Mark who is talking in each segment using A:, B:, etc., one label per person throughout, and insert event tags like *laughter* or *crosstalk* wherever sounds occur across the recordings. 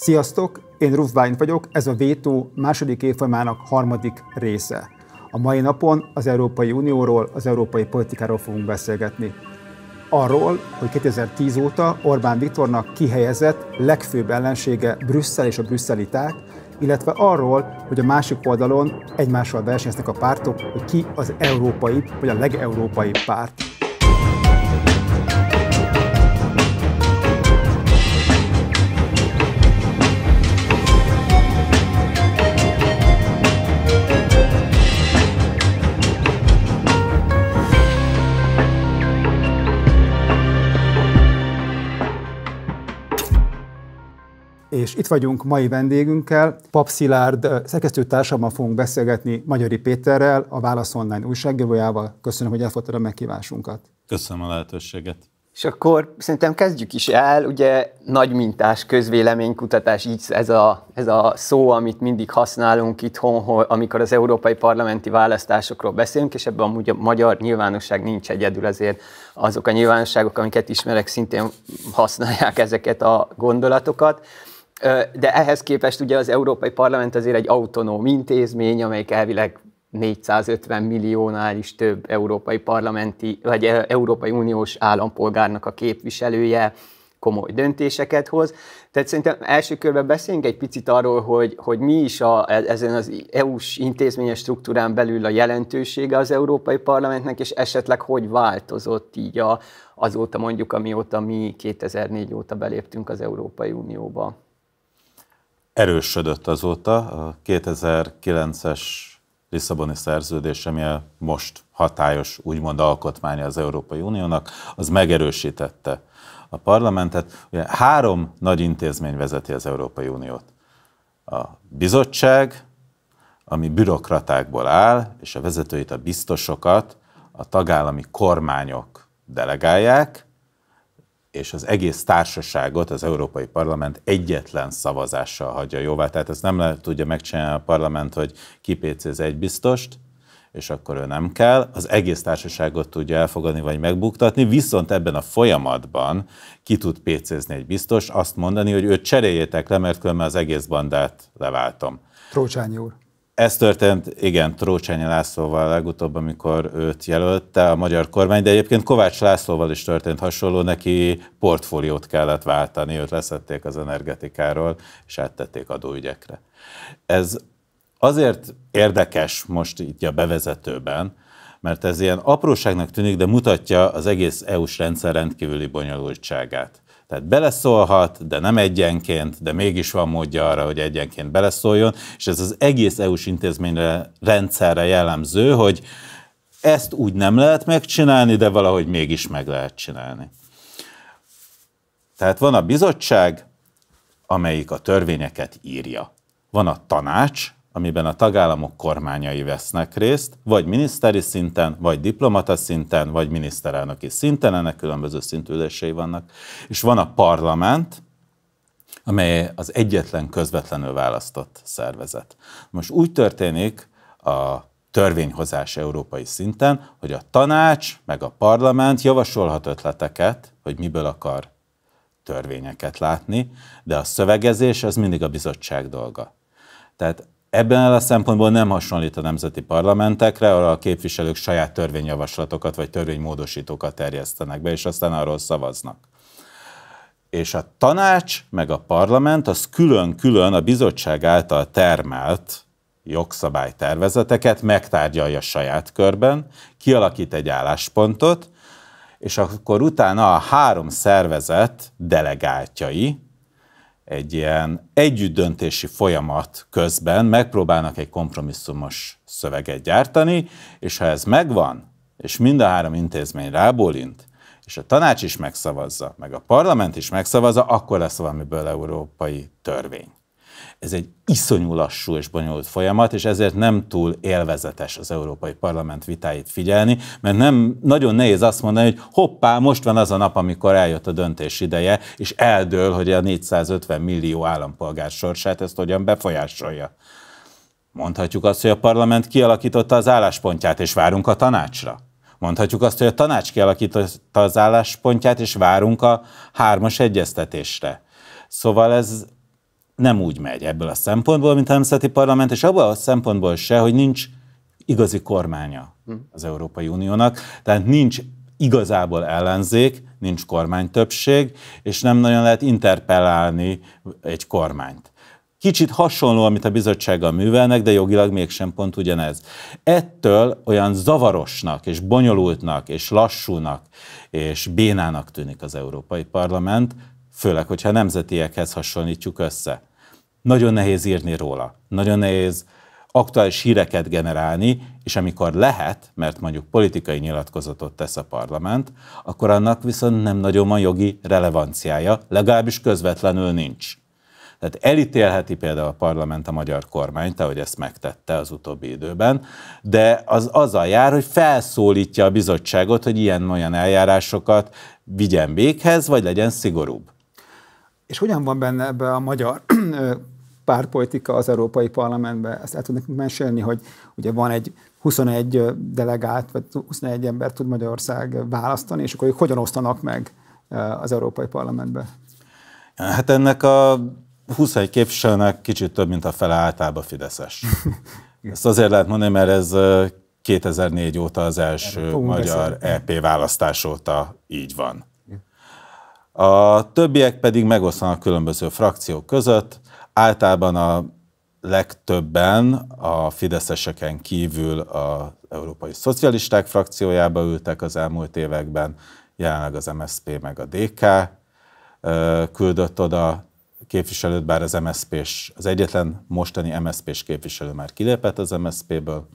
A: Sziasztok, én Ruf Bájnt vagyok, ez a Vétó második évfolyamának harmadik része. A mai napon az Európai Unióról, az európai politikáról fogunk beszélgetni. Arról, hogy 2010 óta Orbán Viktornak kihelyezett legfőbb ellensége Brüsszel és a brüsszeliták, illetve arról, hogy a másik oldalon egymással versenyeznek a pártok, hogy ki az európai vagy a legeurópai párt. és itt vagyunk mai vendégünkkel, Papszilárd szerkesztőtársammal fogunk beszélgetni Magyari Péterrel, a Válasz Online újságírójával. Köszönöm, hogy elfogadtad a meghívásunkat.
B: Köszönöm a
C: lehetőséget. És akkor szerintem kezdjük is el, ugye nagy mintás közvéleménykutatás, így ez a, ez a szó, amit mindig használunk itthon, amikor az európai parlamenti választásokról beszélünk, és ebben amúgy a magyar nyilvánosság nincs egyedül, azért azok a nyilvánosságok, amiket ismerek, szintén használják ezeket a gondolatokat. De ehhez képest ugye az Európai Parlament azért egy autonóm intézmény, amelyik elvileg 450 milliónál is több európai parlamenti, vagy Európai Uniós állampolgárnak a képviselője komoly döntéseket hoz. Tehát szerintem első körben beszéljünk egy picit arról, hogy, hogy mi is a, e, ezen az EU-s intézményes struktúrán belül a jelentősége az Európai Parlamentnek, és esetleg hogy változott így a, azóta mondjuk, amióta mi 2004 óta beléptünk az Európai Unióba
B: erősödött azóta a 2009-es Lisszaboni szerződés, ami a most hatályos úgymond alkotmánya az Európai Uniónak, az megerősítette a parlamentet. Ugye három nagy intézmény vezeti az Európai Uniót. A bizottság, ami bürokratákból áll, és a vezetőit, a biztosokat a tagállami kormányok delegálják, és az egész társaságot az Európai Parlament egyetlen szavazással hagyja jóvá. Tehát ezt nem lehet, tudja megcsinálni a parlament, hogy kipécéz egy biztost, és akkor ő nem kell, az egész társaságot tudja elfogadni vagy megbuktatni, viszont ebben a folyamatban ki tud pécézni egy biztos, azt mondani, hogy őt cseréljétek le, mert különben az egész bandát leváltom.
A: Trócsányi úr.
B: Ez történt, igen, Trócsányi Lászlóval legutóbb, amikor őt jelölte a magyar kormány, de egyébként Kovács Lászlóval is történt hasonló, neki portfóliót kellett váltani, őt leszették az energetikáról, és áttették adóügyekre. Ez azért érdekes most itt a bevezetőben, mert ez ilyen apróságnak tűnik, de mutatja az egész EU-s rendszer rendkívüli bonyolultságát. Tehát beleszólhat, de nem egyenként, de mégis van módja arra, hogy egyenként beleszóljon, és ez az egész EU-s intézményre, rendszerre jellemző, hogy ezt úgy nem lehet megcsinálni, de valahogy mégis meg lehet csinálni. Tehát van a bizottság, amelyik a törvényeket írja. Van a tanács, amiben a tagállamok kormányai vesznek részt, vagy miniszteri szinten, vagy diplomata szinten, vagy miniszterelnöki szinten, ennek különböző szintűzései vannak. És van a parlament, amely az egyetlen közvetlenül választott szervezet. Most úgy történik a törvényhozás európai szinten, hogy a tanács meg a parlament javasolhat ötleteket, hogy miből akar törvényeket látni, de a szövegezés az mindig a bizottság dolga. Tehát Ebben a szempontból nem hasonlít a nemzeti parlamentekre, ahol a képviselők saját törvényjavaslatokat vagy törvénymódosítókat terjesztenek be, és aztán arról szavaznak. És a tanács meg a parlament az külön-külön a bizottság által termelt jogszabálytervezeteket megtárgyalja saját körben, kialakít egy álláspontot, és akkor utána a három szervezet delegáltjai, egy ilyen együttdöntési folyamat közben megpróbálnak egy kompromisszumos szöveget gyártani, és ha ez megvan, és mind a három intézmény rábólint, és a tanács is megszavazza, meg a parlament is megszavazza, akkor lesz valamiből európai törvény. Ez egy iszonyú lassú és bonyolult folyamat, és ezért nem túl élvezetes az Európai Parlament vitáit figyelni, mert nem, nagyon nehéz azt mondani, hogy hoppá, most van az a nap, amikor eljött a döntés ideje, és eldől, hogy a 450 millió állampolgár sorsát ezt hogyan befolyásolja. Mondhatjuk azt, hogy a parlament kialakította az álláspontját, és várunk a tanácsra. Mondhatjuk azt, hogy a tanács kialakította az álláspontját, és várunk a hármas egyeztetésre. Szóval ez nem úgy megy ebből a szempontból, mint a Nemzeti Parlament, és abban a szempontból se, hogy nincs igazi kormánya hm. az Európai Uniónak, tehát nincs igazából ellenzék, nincs kormánytöbbség, és nem nagyon lehet interpellálni egy kormányt. Kicsit hasonló, amit a bizottsággal művelnek, de jogilag mégsem pont ugyanez. Ettől olyan zavarosnak, és bonyolultnak, és lassúnak, és bénának tűnik az Európai Parlament, főleg, hogyha nemzetiekhez hasonlítjuk össze. Nagyon nehéz írni róla, nagyon nehéz aktuális híreket generálni, és amikor lehet, mert mondjuk politikai nyilatkozatot tesz a parlament, akkor annak viszont nem nagyon van jogi relevanciája, legalábbis közvetlenül nincs. Tehát elítélheti például a parlament a magyar kormányt, ahogy ezt megtette az utóbbi időben, de az azzal jár, hogy felszólítja a bizottságot, hogy ilyen-olyan eljárásokat vigyen véghez, vagy legyen szigorúbb.
A: És hogyan van benne ebbe a magyar *clears throat* pártpolitika az Európai Parlamentben, ezt el tudnék mesélni, hogy ugye van egy 21 delegált, vagy 21 ember tud Magyarország választani, és akkor ők hogyan osztanak meg eh, az Európai Parlamentbe?
B: Hát ennek a 21 képviselőnek kicsit több, mint a fele általában Fideszes. *laughs* Ezt azért lehet mondani, mert ez 2004 eh, óta az első magyar beszélni. EP választás óta így van. A többiek pedig megosztanak különböző frakciók között, Általában a legtöbben a fideszeseken kívül az Európai Szocialisták frakciójába ültek az elmúlt években, jelenleg az MSZP meg a DK küldött oda képviselőt, bár az MSZP s az egyetlen mostani MSZP s képviselő már kilépett az MSZP-ből.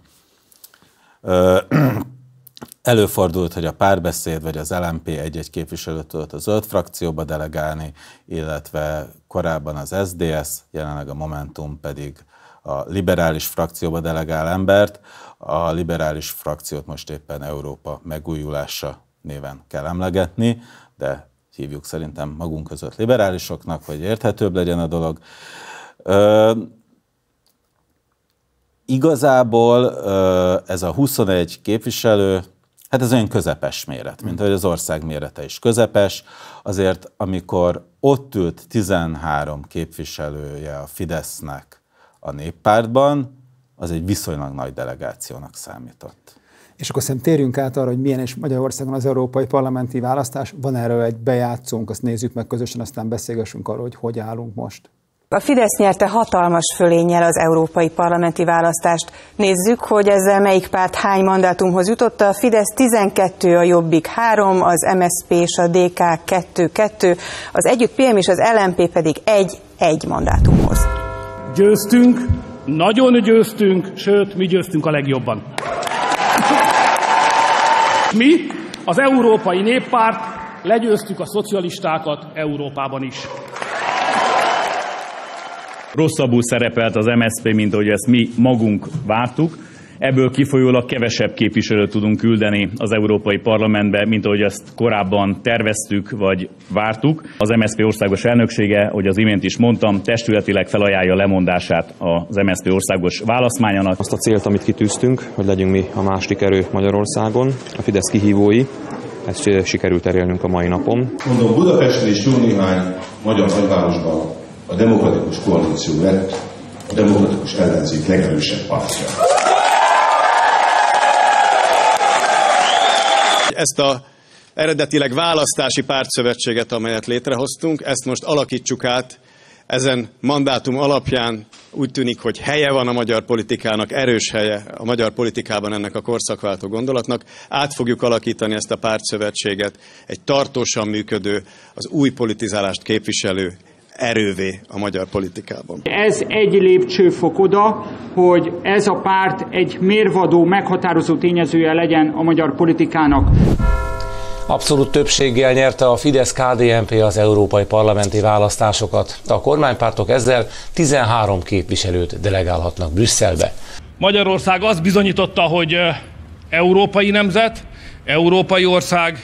B: Előfordult, hogy a párbeszéd vagy az LMP egy-egy képviselőt tudott a zöld frakcióba delegálni, illetve korábban az SDS, jelenleg a Momentum pedig a liberális frakcióba delegál embert. A liberális frakciót most éppen Európa megújulása néven kell emlegetni, de hívjuk szerintem magunk között liberálisoknak, hogy érthetőbb legyen a dolog. Ö, igazából ö, ez a 21 képviselő Hát ez olyan közepes méret, mint ahogy az ország mérete is közepes. Azért, amikor ott ült 13 képviselője a Fidesznek a néppártban, az egy viszonylag nagy delegációnak számított.
A: És akkor szerintem térjünk át arra, hogy milyen is Magyarországon az európai parlamenti választás. Van erről egy bejátszónk, azt nézzük meg közösen, aztán beszélgessünk arról, hogy hogy állunk most.
C: A Fidesz nyerte hatalmas fölénnyel az európai parlamenti választást. Nézzük, hogy ezzel melyik párt hány mandátumhoz jutott. A Fidesz 12, a Jobbik 3, az MSP és a DK 2-2, az Együtt PM és az LMP pedig 1-1
A: mandátumhoz. Győztünk, nagyon győztünk, sőt, mi győztünk a legjobban. Mi, az Európai Néppárt, legyőztük a szocialistákat Európában is
B: rosszabbul szerepelt az MSZP, mint ahogy ezt mi magunk vártuk. Ebből kifolyólag kevesebb képviselőt tudunk küldeni az Európai Parlamentbe, mint ahogy ezt korábban terveztük vagy vártuk. Az MSZP országos elnöksége, hogy az imént is mondtam, testületileg felajánlja lemondását az MSZP országos válaszmányának. Azt a célt, amit kitűztünk, hogy legyünk mi a másik erő Magyarországon, a Fidesz kihívói, ezt sikerült elérnünk
C: a mai napon.
B: Mondom, Budapesten is jó néhány magyar nagyvárosban a demokratikus koalíció lett a demokratikus ellenzék legerősebb pártja.
A: Ezt a eredetileg választási pártszövetséget, amelyet létrehoztunk, ezt most alakítsuk át ezen mandátum alapján úgy tűnik, hogy helye van a magyar politikának, erős helye a magyar politikában ennek a korszakváltó gondolatnak. Át fogjuk alakítani ezt a pártszövetséget egy tartósan működő, az új politizálást képviselő
B: erővé
A: a magyar politikában. Ez egy lépcsőfok oda, hogy ez a párt egy mérvadó, meghatározó tényezője legyen a magyar politikának.
B: Abszolút többséggel nyerte a fidesz KDMP az európai parlamenti választásokat. A kormánypártok ezzel 13 képviselőt delegálhatnak Brüsszelbe. Magyarország azt bizonyította,
A: hogy európai nemzet, európai ország,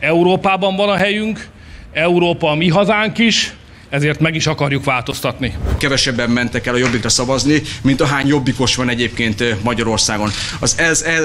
A: Európában van a helyünk, Európa a mi hazánk is, ezért meg is akarjuk változtatni.
C: Kevesebben mentek el a jobbikra szavazni, mint a hány jobbikos van egyébként Magyarországon. Az, ez, el,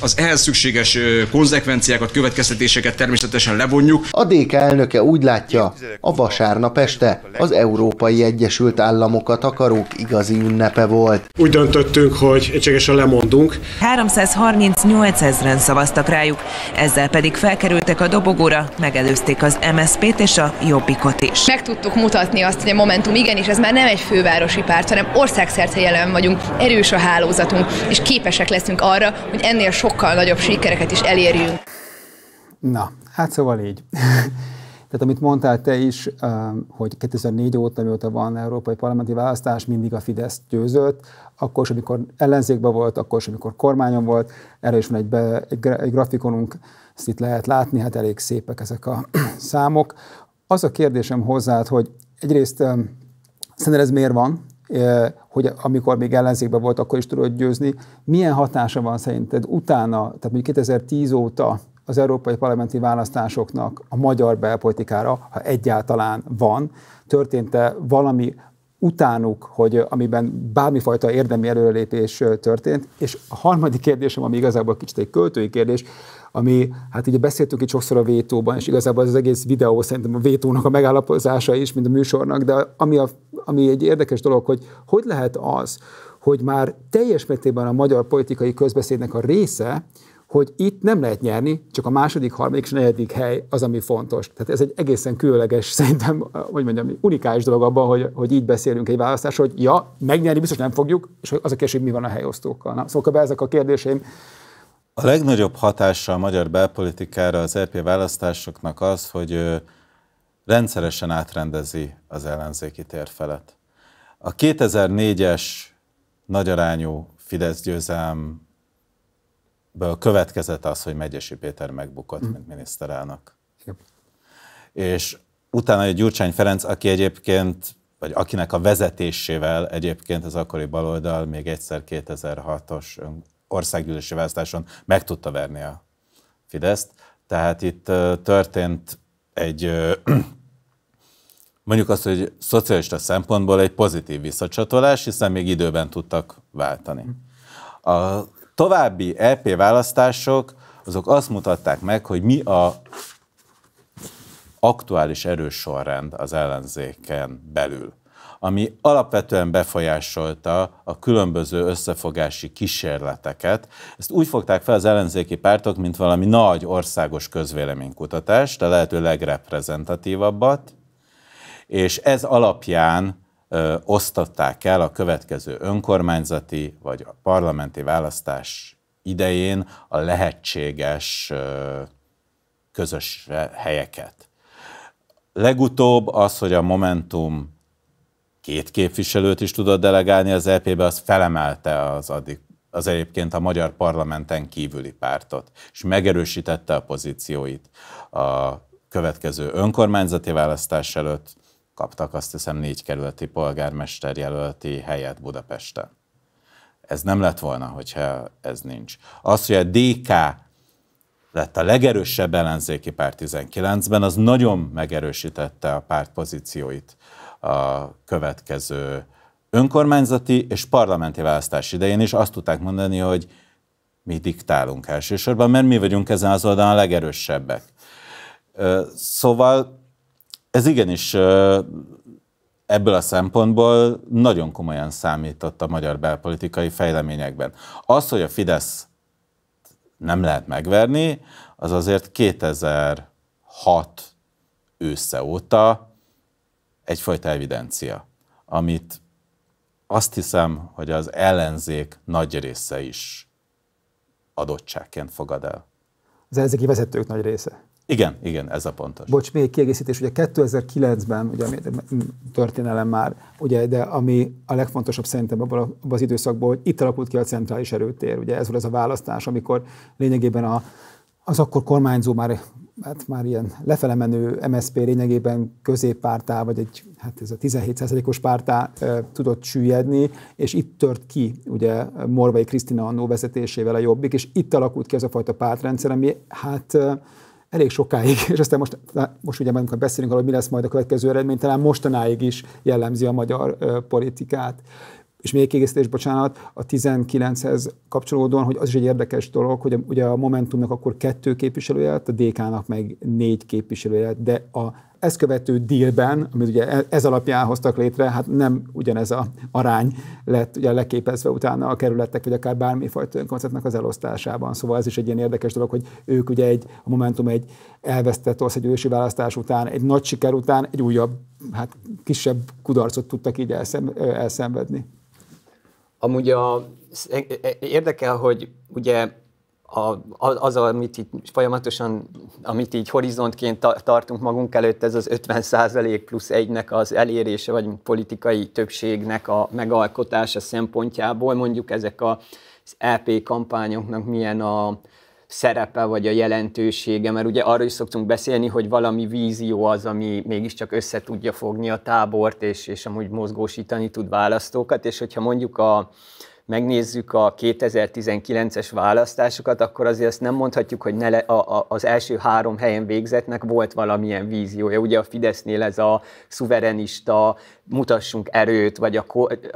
C: az ehhez szükséges konzekvenciákat, következtetéseket természetesen levonjuk. A DK elnöke úgy látja, a vasárnap este az Európai Egyesült
A: Államokat akarók igazi ünnepe volt. Úgy döntöttünk, hogy egységesen lemondunk.
C: 338 ezeren szavaztak rájuk, ezzel pedig felkerültek a dobogóra,
B: megelőzték az MSZP-t és a Jobbikot is.
C: Meg tudtuk mutatni azt, hogy a Momentum igenis, ez már nem egy fővárosi párt, hanem országszerte jelen vagyunk, erős a hálózatunk, és képesek leszünk arra, hogy ennél sokkal nagyobb sikereket is elérjünk.
A: Na, hát szóval így. *laughs* Tehát amit mondtál te is, hogy 2004 óta, mióta van európai parlamenti választás, mindig a Fidesz győzött, akkor is, amikor ellenzékben volt, akkor is, amikor kormányon volt, erre is van egy, be, egy grafikonunk, ezt itt lehet látni, hát elég szépek ezek a *clears throat* számok. Az a kérdésem hozzád, hogy egyrészt szerinted ez miért van, e, hogy amikor még ellenzékben volt, akkor is tudod győzni. Milyen hatása van szerinted utána, tehát mondjuk 2010 óta az európai parlamenti választásoknak a magyar belpolitikára, ha egyáltalán van, történt-e valami utánuk, hogy amiben bármifajta érdemi előrelépés történt. És a harmadik kérdésem, ami igazából kicsit egy költői kérdés, ami, hát ugye beszéltünk itt sokszor a vétóban, és igazából az egész videó szerintem a vétónak a megállapozása is, mint a műsornak, de ami, a, ami egy érdekes dolog, hogy hogy lehet az, hogy már teljes mértékben a magyar politikai közbeszédnek a része, hogy itt nem lehet nyerni, csak a második, harmadik és negyedik hely az, ami fontos. Tehát ez egy egészen különleges, *laughs* szerintem, hogy mondjam, unikális dolog abban, hogy, hogy így beszélünk egy választás, hogy ja, megnyerni biztos nem fogjuk, és az a kérdés, hogy mi van a helyosztókkal. Na, szóval ezek a kérdéseim.
B: A legnagyobb hatása a magyar belpolitikára az EP választásoknak az, hogy rendszeresen átrendezi az ellenzéki térfelet. A 2004-es nagyarányú Fidesz győzelm ből következett az, hogy Megyesi Péter megbukott, hm. mint miniszterelnök. És utána egy Gyurcsány Ferenc, aki egyébként, vagy akinek a vezetésével egyébként az akkori baloldal még egyszer 2006-os országgyűlési választáson meg tudta verni a Fideszt. Tehát itt történt egy, *clears throat* mondjuk azt, hogy szocialista szempontból egy pozitív visszacsatolás, hiszen még időben tudtak váltani. Hm. A további EP választások azok azt mutatták meg, hogy mi a aktuális erős sorrend az ellenzéken belül, ami alapvetően befolyásolta a különböző összefogási kísérleteket. Ezt úgy fogták fel az ellenzéki pártok, mint valami nagy országos közvéleménykutatást, a lehető legreprezentatívabbat, és ez alapján ö, el a következő önkormányzati vagy a parlamenti választás idején a lehetséges ö, közös helyeket. Legutóbb az, hogy a Momentum két képviselőt is tudott delegálni az EP-be, az felemelte az addig az egyébként a magyar parlamenten kívüli pártot, és megerősítette a pozícióit a következő önkormányzati választás előtt, kaptak azt hiszem négy kerületi polgármester jelölti helyet Budapesten. Ez nem lett volna, hogyha ez nincs. Az, hogy a DK lett a legerősebb ellenzéki párt 19-ben, az nagyon megerősítette a párt pozícióit a következő önkormányzati és parlamenti választás idején is. Azt tudták mondani, hogy mi diktálunk elsősorban, mert mi vagyunk ezen az oldalon a legerősebbek. Szóval ez igenis ebből a szempontból nagyon komolyan számított a magyar belpolitikai fejleményekben. Az, hogy a Fidesz nem lehet megverni, az azért 2006 ősze óta egyfajta evidencia, amit azt hiszem, hogy az ellenzék nagy része is adottságként fogad el.
A: Az ellenzéki vezetők nagy része.
B: Igen, igen, ez a pontos.
A: Bocs, még egy kiegészítés, ugye 2009-ben, ugye ami történelem már, ugye, de ami a legfontosabb szerintem abban, az időszakban, hogy itt alakult ki a centrális erőtér, ugye ez volt az a választás, amikor lényegében a, az akkor kormányzó már hát már ilyen lefele menő MSZP lényegében középpártá, vagy egy, hát ez a 17%-os pártá e, tudott süllyedni, és itt tört ki ugye Morvai Krisztina Annó vezetésével a Jobbik, és itt alakult ki az a fajta pártrendszer, ami hát e, elég sokáig, *laughs* és aztán most, most ugye, amikor beszélünk arról, hogy mi lesz majd a következő eredmény, talán mostanáig is jellemzi a magyar ö, politikát. És még kiegészítés, bocsánat, a 19-hez kapcsolódóan, hogy az is egy érdekes dolog, hogy a, ugye a Momentumnak akkor kettő képviselője lett, a DK-nak meg négy képviselője lett, de a ezt követő dílben, amit ugye e- ez alapján hoztak létre, hát nem ugyanez a arány lett ugye leképezve utána a kerületek, vagy akár bármifajta önkormányzatnak az elosztásában. Szóval ez is egy ilyen érdekes dolog, hogy ők ugye egy, a Momentum egy elvesztett országgyűlési választás után, egy nagy siker után egy újabb, hát kisebb kudarcot tudtak így elszem, elszenvedni.
C: Amúgy a, e- e- érdekel, hogy ugye a, az, amit itt folyamatosan, amit így horizontként ta, tartunk magunk előtt, ez az 50 százalék plusz egynek az elérése, vagy politikai többségnek a megalkotása szempontjából, mondjuk ezek az LP e kampányoknak milyen a szerepe, vagy a jelentősége, mert ugye arról is szoktunk beszélni, hogy valami vízió az, ami mégiscsak össze tudja fogni a tábort, és, és amúgy mozgósítani tud választókat, és hogyha mondjuk a, megnézzük a 2019-es választásokat, akkor azért azt nem mondhatjuk, hogy ne le, a, a, az első három helyen végzetnek volt valamilyen víziója. Ugye a Fidesznél ez a szuverenista, mutassunk erőt, vagy a,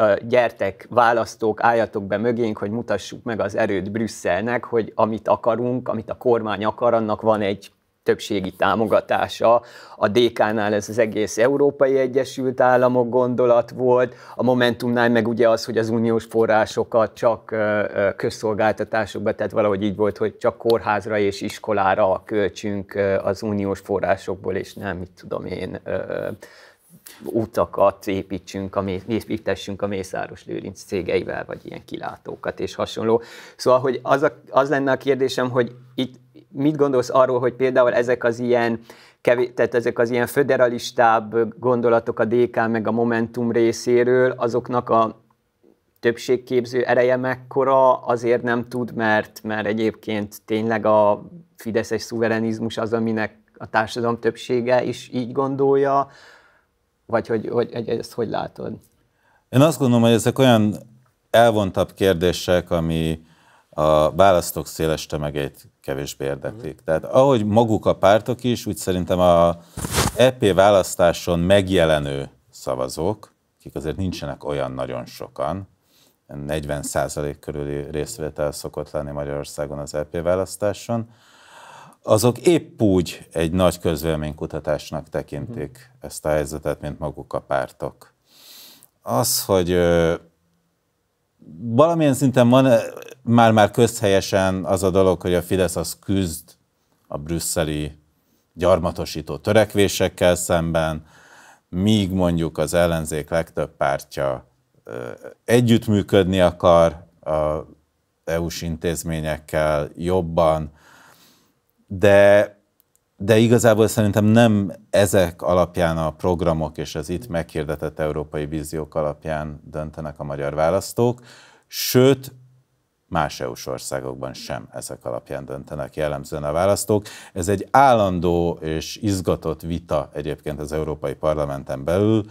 C: a gyertek, választók, álljatok be mögénk, hogy mutassuk meg az erőt Brüsszelnek, hogy amit akarunk, amit a kormány akar, annak van egy többségi támogatása. A DK-nál ez az egész Európai Egyesült Államok gondolat volt, a Momentumnál meg ugye az, hogy az uniós forrásokat csak közszolgáltatásokba, tehát valahogy így volt, hogy csak kórházra és iskolára költsünk az uniós forrásokból, és nem, mit tudom én, utakat építsünk, a, építessünk a Mészáros Lőrinc cégeivel, vagy ilyen kilátókat és hasonló. Szóval, hogy az, a, az lenne a kérdésem, hogy itt mit gondolsz arról, hogy például ezek az ilyen kevés, tehát ezek az ilyen föderalistább gondolatok a DK meg a Momentum részéről, azoknak a többségképző ereje mekkora, azért nem tud, mert, mert egyébként tényleg a fideszes szuverenizmus az, aminek a társadalom többsége is így gondolja, vagy hogy, hogy, hogy ezt hogy látod?
B: Én azt gondolom, hogy ezek olyan elvontabb kérdések, ami a választók széles tömegét kevésbé érdeklik. Tehát ahogy maguk a pártok is, úgy szerintem a EP választáson megjelenő szavazók, akik azért nincsenek olyan nagyon sokan, 40 százalék körüli részvétel szokott lenni Magyarországon az EP választáson, azok épp úgy egy nagy közvéleménykutatásnak tekintik mhm. ezt a helyzetet, mint maguk a pártok. Az, hogy valamilyen szinten van már-már közhelyesen az a dolog, hogy a Fidesz az küzd a brüsszeli gyarmatosító törekvésekkel szemben, míg mondjuk az ellenzék legtöbb pártja együttműködni akar a EU-s intézményekkel jobban, de, de igazából szerintem nem ezek alapján a programok és az itt meghirdetett európai víziók alapján döntenek a magyar választók, sőt, más eu országokban sem ezek alapján döntenek jellemzően a választók. Ez egy állandó és izgatott vita egyébként az Európai Parlamenten belül,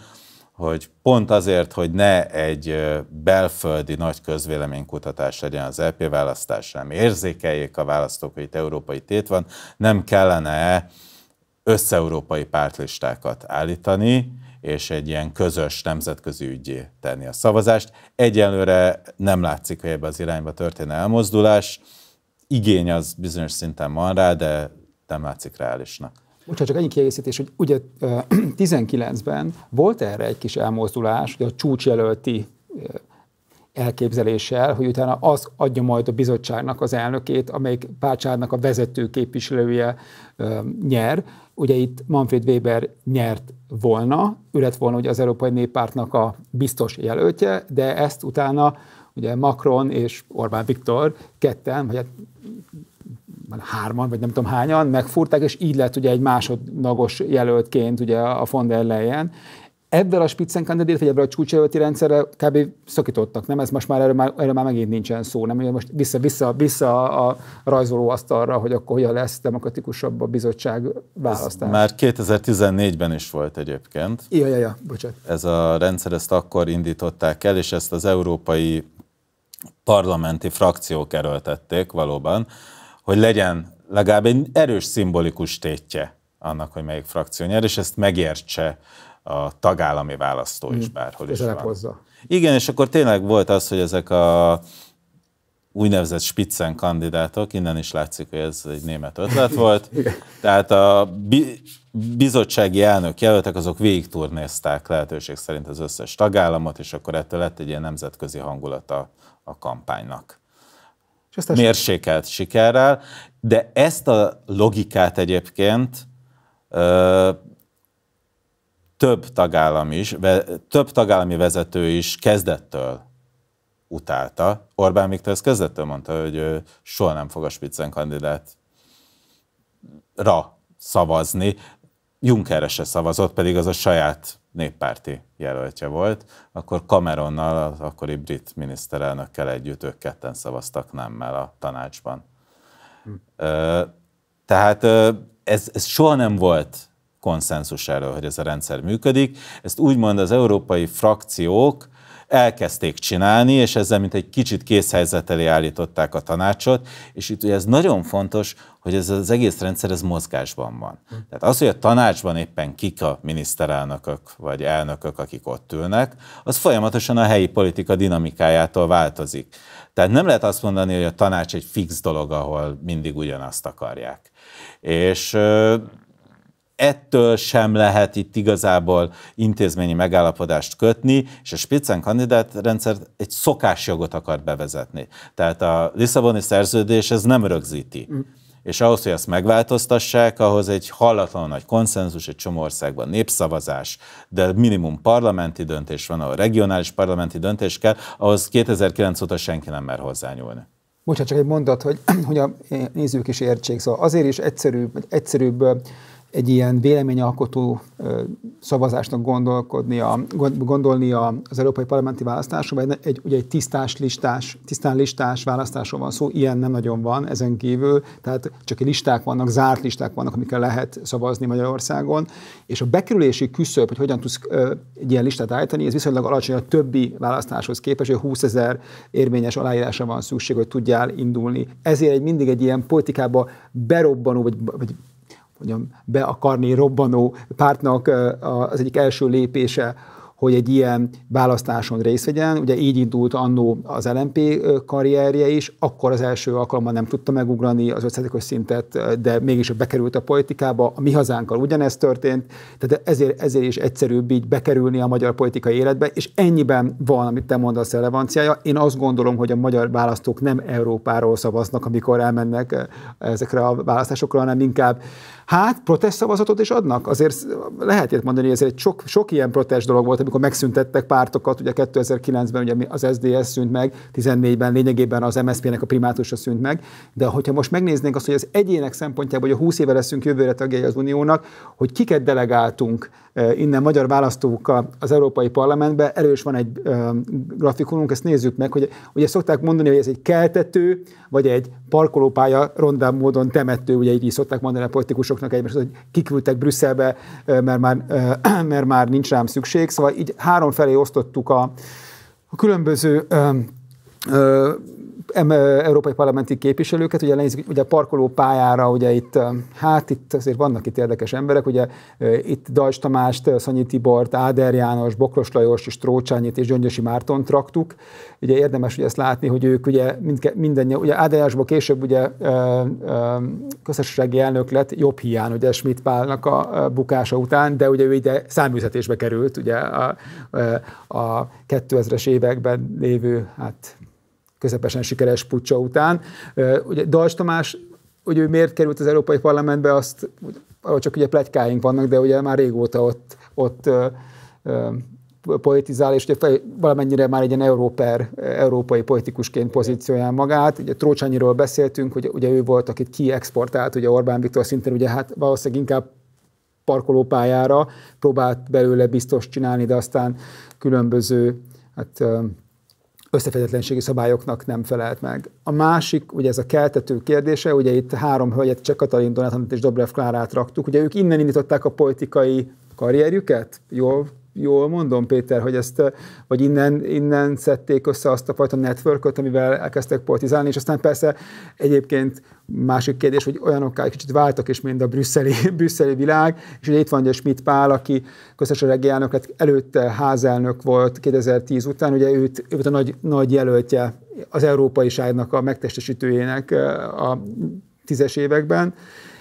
B: hogy pont azért, hogy ne egy belföldi nagy közvéleménykutatás legyen az LP e választás, nem érzékeljék a választók, hogy itt európai tét van, nem kellene összeurópai pártlistákat állítani, és egy ilyen közös nemzetközi ügyé tenni a szavazást. Egyelőre nem látszik, hogy ebbe az irányba történne elmozdulás. Igény az bizonyos szinten van rá, de nem látszik reálisnak.
A: Bocsánat, csak egy kiegészítés, hogy ugye 19-ben *clears throat* volt erre egy kis elmozdulás, hogy a csúcsjelölti elképzeléssel, hogy utána az adja majd a bizottságnak az elnökét, amelyik pártságnak a vezető képviselője nyer, Ugye itt Manfred Weber nyert volna, ő lett volna ugye az Európai Néppártnak a biztos jelöltje, de ezt utána ugye Macron és Orbán Viktor ketten, vagy hát hárman, vagy nem tudom hányan, megfúrták, és így lett ugye egy másodlagos jelöltként ugye a von der Leyen, Ebben a spitzenkandidát, vagy ebben a csúcsjelölti rendszerrel kb. szakítottak, nem? Ez most már erről már, erről már megint nincsen szó, nem? hogy most vissza, vissza, vissza a rajzoló asztalra, hogy akkor hogyan lesz demokratikusabb a bizottság választás. Ez már
B: 2014-ben is volt egyébként. Ja, ja, ja, bocsánat. Ez a rendszer, ezt akkor indították el, és ezt az európai parlamenti frakciók erőltették valóban, hogy legyen legalább egy erős szimbolikus tétje annak, hogy melyik frakció nyer, és ezt megértse a tagállami választó is mhm. bárhol is van. Hozzá. Igen, és akkor tényleg volt az, hogy ezek a úgynevezett spitzen kandidátok, innen is látszik, hogy ez egy német ötlet *laughs* volt. Tehát a bi- bizottsági elnök jelöltek, azok végig turnézták lehetőség szerint az összes tagállamot, és akkor ettől lett egy ilyen nemzetközi hangulata a kampánynak. És Mérsékelt sikerrel, de ezt a logikát egyébként több tagállam is, több tagállami vezető is kezdettől utálta. Orbán Viktor ezt kezdettől mondta, hogy ő soha nem fog a Spitzen kandidátra szavazni. Junckerre se szavazott, pedig az a saját néppárti jelöltje volt. Akkor Cameronnal, az akkori brit miniszterelnökkel együtt ők ketten szavaztak nemmel a tanácsban. Hm. Tehát ez, ez soha nem volt konszenzusáról, hogy ez a rendszer működik. Ezt úgymond az európai frakciók elkezdték csinálni, és ezzel mint egy kicsit készhelyzet elé állították a tanácsot, és itt ugye ez nagyon fontos, hogy ez az egész rendszer ez mozgásban van. Hm. Tehát az, hogy a tanácsban éppen kik a miniszterelnökök vagy elnökök, akik ott ülnek, az folyamatosan a helyi politika dinamikájától változik. Tehát nem lehet azt mondani, hogy a tanács egy fix dolog, ahol mindig ugyanazt akarják. És ettől sem lehet itt igazából intézményi megállapodást kötni, és a Spitzen rendszer egy szokásjogot akar bevezetni. Tehát a Lisszaboni szerződés ez nem rögzíti. Mm. És ahhoz, hogy ezt megváltoztassák, ahhoz egy hallatlan nagy konszenzus egy csomó országban, népszavazás, de minimum parlamenti döntés van, ahol regionális parlamenti döntés kell, ahhoz 2009 óta senki nem mer hozzányúlni.
A: Bocsánat, csak egy mondat, hogy, *clears throat* hogy a nézők is értsék. Szóval azért is egyszerűbb, egyszerűbb egy ilyen véleményalkotó szavazásnak gondolkodni a, gondolni az európai parlamenti választáson, vagy egy, ugye egy tisztás listás, tisztán listás választáson van szó, ilyen nem nagyon van ezen kívül, tehát csak egy listák vannak, zárt listák vannak, amikkel lehet szavazni Magyarországon, és a bekerülési küszöb, hogy hogyan tudsz egy ilyen listát állítani, ez viszonylag alacsony a többi választáshoz képest, hogy 20 ezer érvényes aláírásra van szükség, hogy tudjál indulni. Ezért egy, mindig egy ilyen politikába berobbanó, vagy, vagy mondjam, be akarni robbanó pártnak az egyik első lépése, hogy egy ilyen választáson részt vegyen. Ugye így indult annó az LMP karrierje is, akkor az első alkalommal nem tudta megugrani az 500 szintet, de mégis bekerült a politikába. A mi hazánkkal ugyanezt történt, tehát ezért, ezért is egyszerűbb így bekerülni a magyar politikai életbe, és ennyiben van, amit te mondasz, relevanciája. Én azt gondolom, hogy a magyar választók nem Európáról szavaznak, amikor elmennek ezekre a választásokra, hanem inkább Hát, protest szavazatot is adnak? Azért lehet ilyet mondani, hogy ezért sok, sok ilyen protest dolog volt, amikor megszüntettek pártokat, ugye 2009-ben ugye az SDS szűnt meg, 14-ben lényegében az MSZP-nek a primátusa szűnt meg, de hogyha most megnéznénk azt, hogy az egyének szempontjából, hogy a 20 éve leszünk jövőre tagjai az Uniónak, hogy kiket delegáltunk e, innen magyar választókkal az Európai Parlamentbe, erős van egy e, grafikonunk, ezt nézzük meg, hogy ugye szokták mondani, hogy ez egy keltető, vagy egy parkolópálya rondán módon temető, ugye így, így szokták mondani a politikusok, politikusoknak egymást, hogy kiküldtek Brüsszelbe, mert már, *clears throat* mert már nincs rám szükség. Szóval így három felé osztottuk a, a különböző ö, ö, európai parlamenti képviselőket, ugye lenézzük, ugye a parkoló pályára, ugye itt, hát itt azért vannak itt érdekes emberek, ugye itt Dajs Tamást, Szanyi Tibort, Áder János, Bokros Lajos, Trócsányit és Gyöngyösi Márton traktuk. Ugye érdemes ugye ezt látni, hogy ők ugye mindke, minden, ugye Áder Jánosból később ugye közösségi elnök lett jobb hiány, ugye Schmidt Pálnak a bukása után, de ugye ő ide száműzetésbe került, ugye a, a 2000-es években lévő, hát közepesen sikeres pucsa után. Ugye Dals Tamás, hogy ő miért került az Európai Parlamentbe, azt csak ugye pletykáink vannak, de ugye már régóta ott, ott politizál, és ugye valamennyire már egy ilyen európer, európai politikusként pozícionál magát. Ugye Trócsányiról beszéltünk, hogy ugye ő volt, akit kiexportált, ugye Orbán Viktor szinten, ugye hát valószínűleg inkább parkolópályára próbált belőle biztos csinálni, de aztán különböző hát, összefedetlenségi szabályoknak nem felelt meg. A másik, ugye ez a keltető kérdése, ugye itt három hölgyet, csak Katalin, Donátanit és Dobrev Klárát raktuk, ugye ők innen indították a politikai karrierjüket, jól jól mondom, Péter, hogy ezt, vagy innen, innen szedték össze azt a fajta networköt, amivel elkezdtek politizálni, és aztán persze egyébként másik kérdés, hogy olyanokká kicsit váltak is, mint a brüsszeli, *laughs* brüsszeli világ, és ugye itt van ugye Schmidt Pál, aki a elnök hát előtte házelnök volt 2010 után, ugye őt, őt a nagy, nagy jelöltje az európai ságnak a megtestesítőjének a tízes években,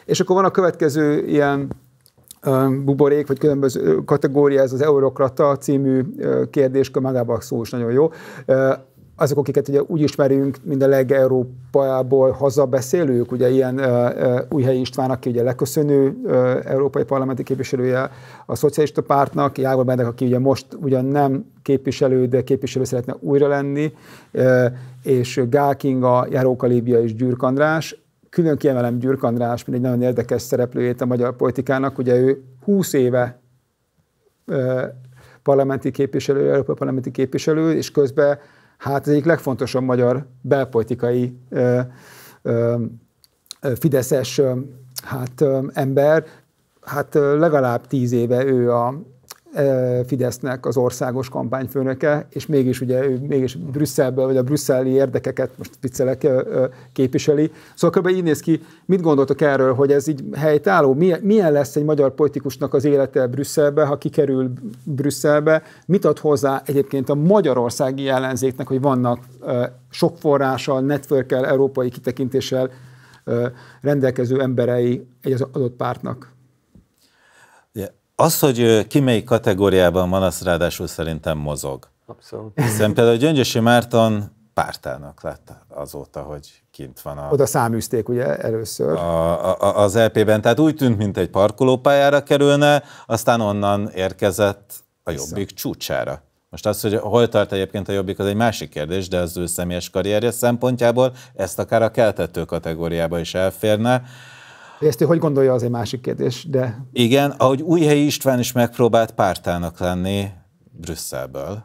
A: és akkor van a következő ilyen buborék, vagy különböző kategória, ez az Eurokrata című kérdés, magában a szó is nagyon jó azok, akiket ugye úgy ismerünk, mint a leg-európából hazabeszélők, ugye ilyen uh, Újhelyi István, aki ugye leköszönő uh, európai parlamenti képviselője a szocialista pártnak, Jágor Bendek, aki ugye most ugyan nem képviselő, de képviselő szeretne újra lenni, uh, és Gál Kinga, Járóka Líbia és Gyürk András, külön kiemelem Gyürk András, mint egy nagyon érdekes szereplőjét a magyar politikának. Ugye ő 20 éve parlamenti képviselő, európai parlamenti képviselő, és közben hát az egyik legfontosabb magyar belpolitikai ö, ö, fideszes hát, ö, ember, hát legalább tíz éve ő a, Fidesznek az országos kampányfőnöke, és mégis ugye ő mégis Brüsszelből, vagy a brüsszeli érdekeket most viccelek képviseli. Szóval kb. így néz ki, mit gondoltok erről, hogy ez így helytálló? Milyen lesz egy magyar politikusnak az élete Brüsszelbe, ha kikerül Brüsszelbe? Mit ad hozzá egyébként a magyarországi ellenzéknek, hogy vannak sok forrással, networkkel, európai kitekintéssel rendelkező emberei egy az adott pártnak?
B: Az, hogy ki melyik kategóriában van, az ráadásul szerintem mozog. Abszolút. Hiszen például Gyöngyösi Márton pártának lett azóta, hogy kint van a... Oda száműzték ugye először. A, a, az LP-ben, e tehát úgy tűnt, mint egy parkolópályára kerülne, aztán onnan érkezett a Vissza. Jobbik csúcsára. Most az, hogy hol tart egyébként a Jobbik, az egy másik kérdés, de az ő személyes karrierje szempontjából ezt akár a keltető kategóriába is elférne.
A: De ezt ő hogy gondolja, az egy másik kérdés, de...
B: Igen, ahogy Újhelyi István is megpróbált pártának lenni Brüsszelből.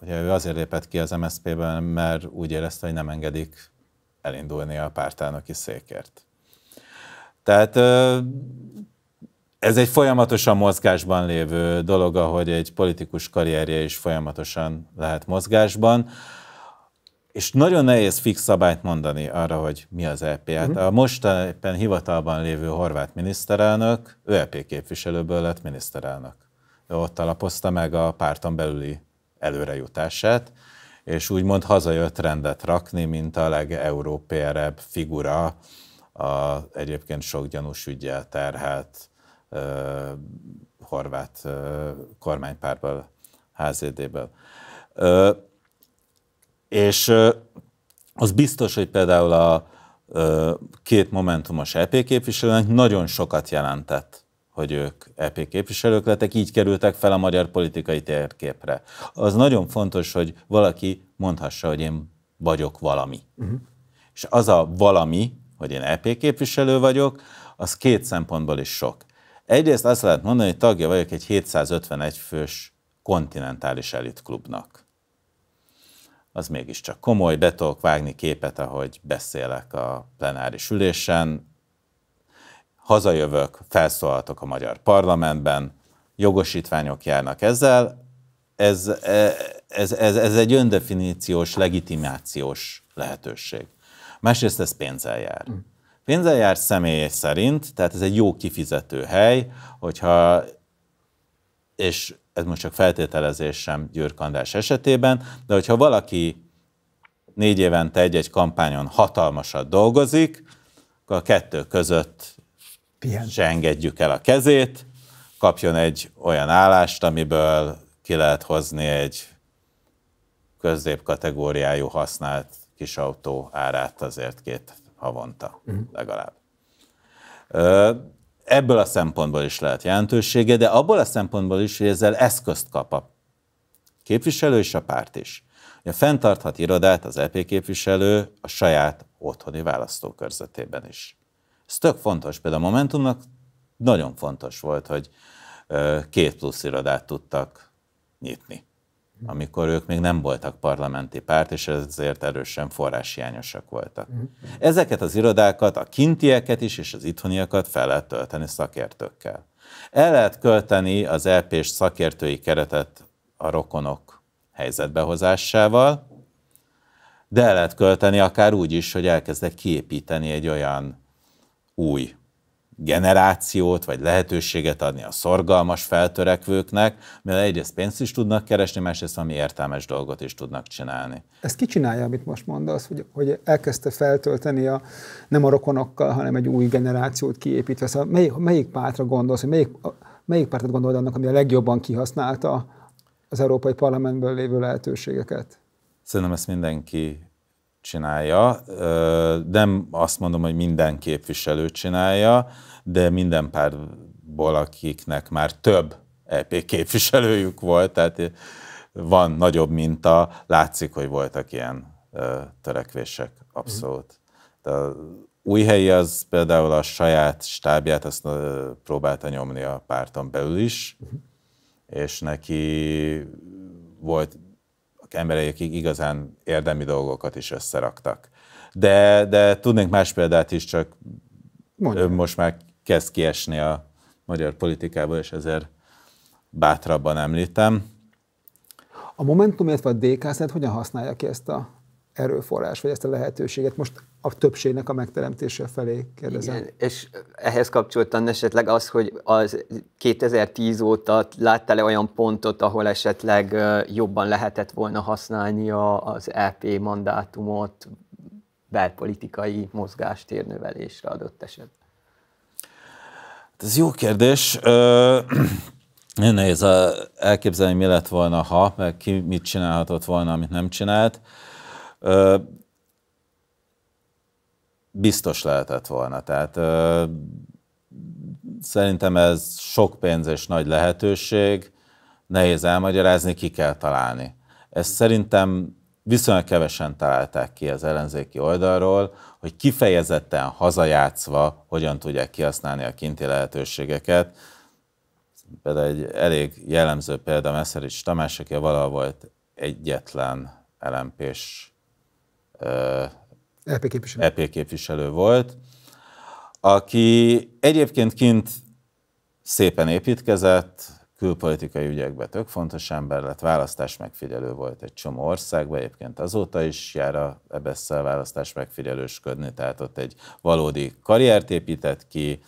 B: Ugye ő azért lépett ki az MSZP-ben, mert úgy érezte, hogy nem engedik elindulni a is székért. Tehát ez egy folyamatosan mozgásban lévő dolog, ahogy egy politikus karrierje is folyamatosan lehet mozgásban és nagyon nehéz fix szabályt mondani arra, hogy mi az EP. Hát uh-huh. a most éppen hivatalban lévő horvát miniszterelnök, ő EP képviselőből lett miniszterelnök. Ő ott alapozta meg a párton belüli előrejutását, és úgymond hazajött rendet rakni, mint a legeurópérebb figura, a egyébként sok gyanús ügyel terhelt uh, horvát uh, kormánypárból, HZD-ből. Uh, és az biztos, hogy például a két momentumos EP képviselőnek nagyon sokat jelentett, hogy ők EP képviselők lettek, így kerültek fel a magyar politikai térképre. Az nagyon fontos, hogy valaki mondhassa, hogy én vagyok valami. Uh-huh. És az a valami, hogy én EP képviselő vagyok, az két szempontból is sok. Egyrészt azt lehet mondani, hogy tagja vagyok egy 751 fős kontinentális elitklubnak az mégiscsak komoly, be tudok vágni képet, ahogy beszélek a plenáris ülésen, hazajövök, felszólaltok a magyar parlamentben, jogosítványok járnak ezzel, ez, e, ez, ez, ez egy öndefiníciós, legitimációs lehetőség. Másrészt ez pénzzel jár. Hm. Pénzzel jár személy szerint, tehát ez egy jó kifizető hely, hogyha és ez most csak feltételezésem Győr Kandás esetében, de hogyha valaki négy évente egy-egy kampányon hatalmasat dolgozik, akkor a kettő között Pihen. se engedjük el a kezét, kapjon egy olyan állást, amiből ki lehet hozni egy középkategóriájú használt kis autó árát azért két havonta mhm. legalább ebből a szempontból is lehet jelentősége, de abból a szempontból is, hogy ezzel eszközt kap a képviselő és a párt is. a fenntarthat irodát az EP képviselő a saját otthoni választókörzetében is. Ez tök fontos, például a Momentumnak nagyon fontos volt, hogy két plusz irodát tudtak nyitni amikor ők még nem voltak parlamenti párt, és ezért erősen forráshiányosak voltak. Mhm. Ezeket az irodákat, a kintieket is, és az itthoniakat fel lehet tölteni szakértőkkel. El lehet költeni az ep szakértői keretet a rokonok helyzetbehozásával, de el lehet költeni akár úgy is, hogy elkezdek kiépíteni egy olyan új generációt, vagy lehetőséget adni a szorgalmas feltörekvőknek, mivel egyrészt pénzt is tudnak keresni, másrészt valami értelmes dolgot is tudnak csinálni.
A: Ezt ki csinálja, amit most mondasz, hogy, hogy elkezdte feltölteni a, nem a rokonokkal, hanem egy új generációt kiépítve. Szóval mely, melyik pártra gondolsz, hogy melyik, melyik pártot gondolod annak, ami a legjobban kihasználta az Európai Parlamentből lévő lehetőségeket?
B: Szerintem ezt mindenki csinálja. Nem azt mondom, hogy minden képviselő csinálja, de minden párból, akiknek már több EP képviselőjük volt, tehát van nagyobb minta, látszik, hogy voltak ilyen törekvések, abszolút. Mhm. De Újhelyi az például a saját stábját azt próbálta nyomni a párton belül is, mhm. és neki volt emberei, akik igazán érdemi dolgokat is összeraktak. De, de tudnék más példát is, csak most már kezd kiesni a magyar politikából, és ezért bátrabban említem.
A: A Momentum, illetve a DK szerint hogyan használja ki ezt a erőforrás, vagy ezt a lehetőséget most a többségnek a megteremtése felé kérdezem. Igen,
C: és ehhez kapcsoltan esetleg az, hogy az 2010 óta láttál-e olyan pontot, ahol esetleg jobban lehetett volna használni az EP mandátumot belpolitikai mozgástérnövelésre adott esetben?
B: Hát ez jó kérdés. *clears throat* Nagyon nehéz elképzelni, mi lett volna, ha, meg ki mit csinálhatott volna, amit nem csinált. Ö, biztos lehetett volna. Tehát ö, szerintem ez sok pénz és nagy lehetőség, nehéz elmagyarázni, ki kell találni. Ez szerintem viszonylag kevesen találták ki az ellenzéki oldalról, hogy kifejezetten hazajátszva hogyan tudják kihasználni a kinti lehetőségeket. Például egy elég jellemző példa Meszerics Tamás, aki valahol volt egyetlen LMP-s e képviselő. LP e képviselő volt, aki egyébként kint szépen építkezett, külpolitikai ügyekben tök fontos ember lett, választás megfigyelő volt egy csomó országban, egyébként azóta is jár a Ebesszel választás megfigyelősködni, tehát ott egy valódi karriert épített ki,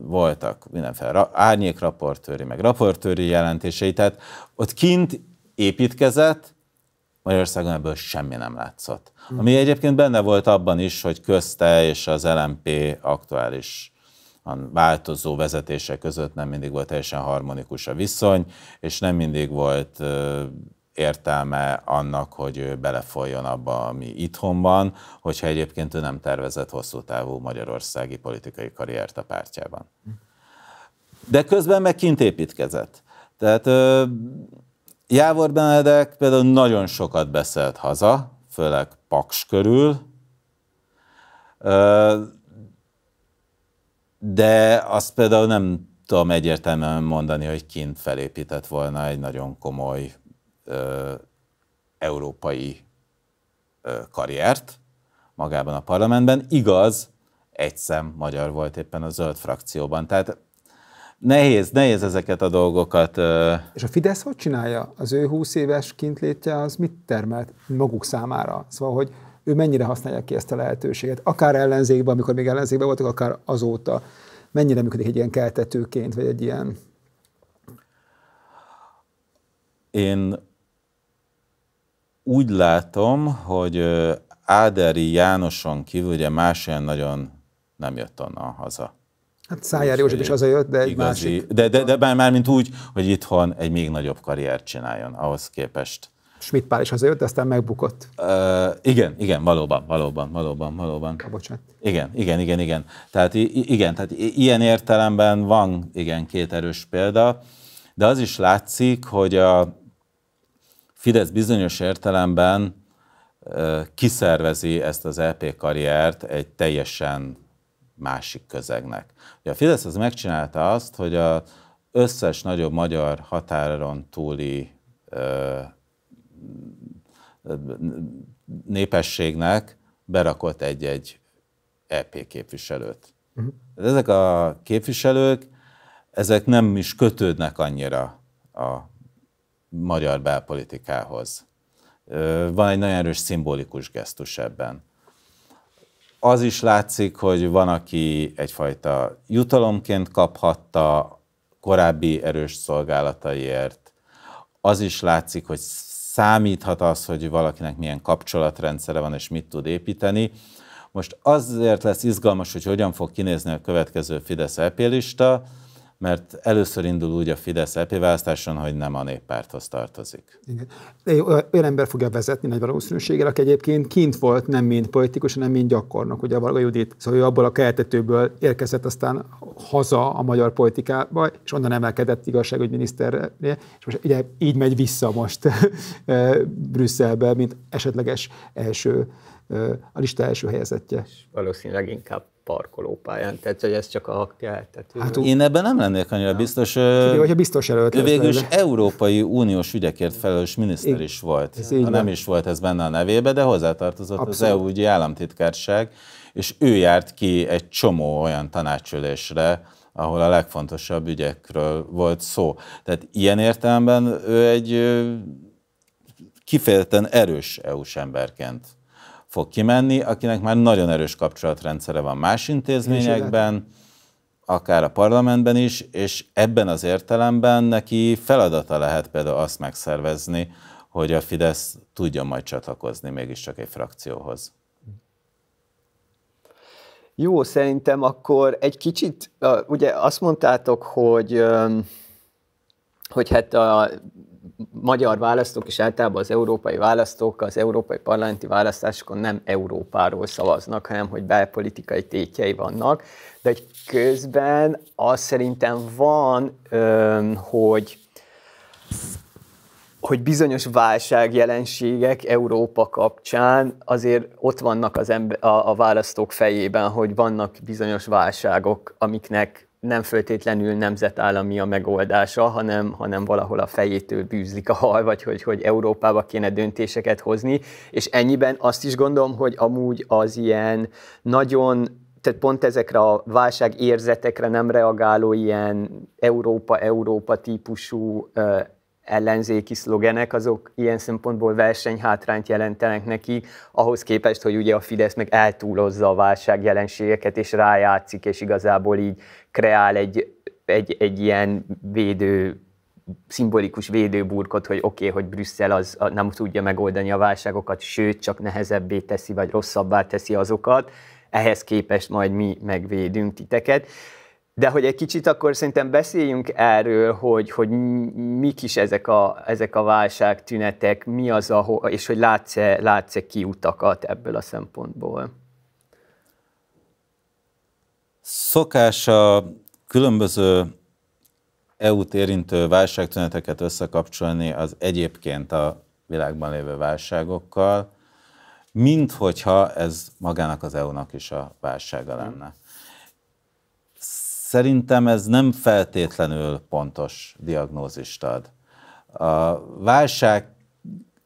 B: voltak mindenféle árnyék raportőri, meg raportőri jelentései, tehát ott kint építkezett, Magyarországon ebből semmi nem látszott. Hm. Ami egyébként benne volt abban is, hogy közte és az LMP aktuális a változó vezetések között nem mindig volt teljesen harmonikus a viszony, és nem mindig volt értelme annak, hogy ő belefoljon abba, ami itthon van, hogyha egyébként ő nem tervezett hosszú távú magyarországi politikai karriert a pártjában. De közben meg kint építkezett. Tehát Jávor Benedek például nagyon sokat beszélt haza, főleg Paks körül, de azt például nem tudom egyértelműen mondani, hogy kint felépített volna egy nagyon komoly ö, európai ö, karriert magában a parlamentben. Igaz, egy szem magyar volt éppen a zöld frakcióban. Tehát nehéz, nehéz ezeket a dolgokat.
A: És a Fidesz hogy csinálja? Az ő 20 éves kintlétje az mit termelt maguk számára? Szóval, hogy ő mennyire használja ki ezt a lehetőséget. Akár ellenzékben, amikor még ellenzékben voltak, akár azóta. Mennyire működik egy ilyen keltetőként, vagy egy ilyen...
B: Én úgy látom, hogy Áderi Jánoson kívül ugye más ilyen nagyon nem jött onnan haza.
A: Hát Szájár József is hazajött, de egy igazi, másik.
B: De, de, de már, már mint úgy, hogy itthon egy még nagyobb karriert csináljon ahhoz képest,
A: Schmidt Pál is hazajött, de aztán megbukott.
B: Uh, igen, igen, valóban, valóban, valóban, valóban. A bocsánat. Igen, igen, igen, igen. Tehát, igen, tehát ilyen értelemben van, igen, két erős példa, de az is látszik, hogy a Fidesz bizonyos értelemben kiszervezi ezt az EP karriert egy teljesen másik közegnek. Ugye a Fidesz az megcsinálta azt, hogy az összes nagyobb magyar határon túli népességnek berakott egy-egy EP képviselőt. Uh-huh. Ezek a képviselők, ezek nem is kötődnek annyira a magyar belpolitikához. Van egy nagyon erős szimbolikus gesztus ebben. Az is látszik, hogy van, aki egyfajta jutalomként kaphatta korábbi erős szolgálataiért. Az is látszik, hogy számíthat az, hogy valakinek milyen kapcsolatrendszere van és mit tud építeni. Most azért lesz izgalmas, hogy hogyan fog kinézni a következő Fidesz EP lista, mert először indul úgy a Fidesz EP választáson, hogy nem a néppárthoz tartozik.
A: Igen. Olyan ember fogja vezetni nagy valószínűséggel, aki egyébként kint volt, nem mint politikus, hanem mint gyakornok, ugye a Varga Judit. Szóval ő abból a keltetőből érkezett aztán haza a magyar politikába, és onnan emelkedett miniszterre, és most ugye így megy vissza most *laughs* Brüsszelbe, mint esetleges első, a lista első helyezettje.
C: Valószínűleg inkább parkolópályán. Tehát, hogy ez csak a hakkeltető. Hát, Én
B: ebben nem lennék annyira nem. biztos. Hogyha biztos előtt Ő végül is Európai Uniós ügyekért felelős miniszter is volt. Ez ha nem is volt ez benne a nevébe, de hozzátartozott Abszolút. az e EU ügyi államtitkárság, és ő járt ki egy csomó olyan tanácsülésre, ahol a legfontosabb ügyekről volt szó. Tehát ilyen értelemben ő egy kifejezetten erős EU-s emberként fog kimenni, akinek már nagyon erős kapcsolatrendszere van más intézményekben, akár a parlamentben is, és ebben az értelemben neki feladata lehet például azt megszervezni, hogy a Fidesz tudja majd csatlakozni mégiscsak egy frakcióhoz.
C: Jó, szerintem akkor egy kicsit, ugye azt mondtátok, hogy hogy hát a magyar választók és általában az európai választók az európai parlamenti választásokon nem Európáról szavaznak, hanem hogy belpolitikai tétjei vannak, de egy közben az szerintem van, hogy hogy bizonyos válságjelenségek Európa kapcsán azért ott vannak az ember, a, a választók fejében, hogy vannak bizonyos válságok, amiknek nem föltétlenül nemzetállami a megoldása, hanem, hanem valahol a fejétől bűzlik a hal, vagy hogy, hogy Európába kéne döntéseket hozni, és ennyiben azt is gondolom, hogy amúgy az ilyen nagyon tehát pont ezekre a válság érzetekre nem reagáló ilyen Európa-Európa típusú ö, ellenzéki szlogenek, azok ilyen szempontból versenyhátrányt jelentenek neki, ahhoz képest, hogy ugye a Fidesz meg eltúlozza a válság jelenségeket, és rájátszik, és igazából így kreál egy, egy, egy ilyen védő szimbolikus védőburkot, hogy oké, okay, hogy Brüsszel az nem tudja megoldani a válságokat, sőt, csak nehezebbé teszi, vagy rosszabbá teszi azokat, ehhez képest majd mi megvédünk titeket. De hogy egy kicsit akkor szerintem beszéljünk erről, hogy, hogy mik is ezek a, ezek a válságtünetek, mi az, a, és hogy látsz-e, látsz-e kiutakat ebből a szempontból.
B: Szokás a különböző EU-t érintő válságtüneteket összekapcsolni az egyébként a világban lévő válságokkal, mint hogyha ez magának az EU-nak is a válsága lenne. Szerintem ez nem feltétlenül pontos diagnózist ad. A válság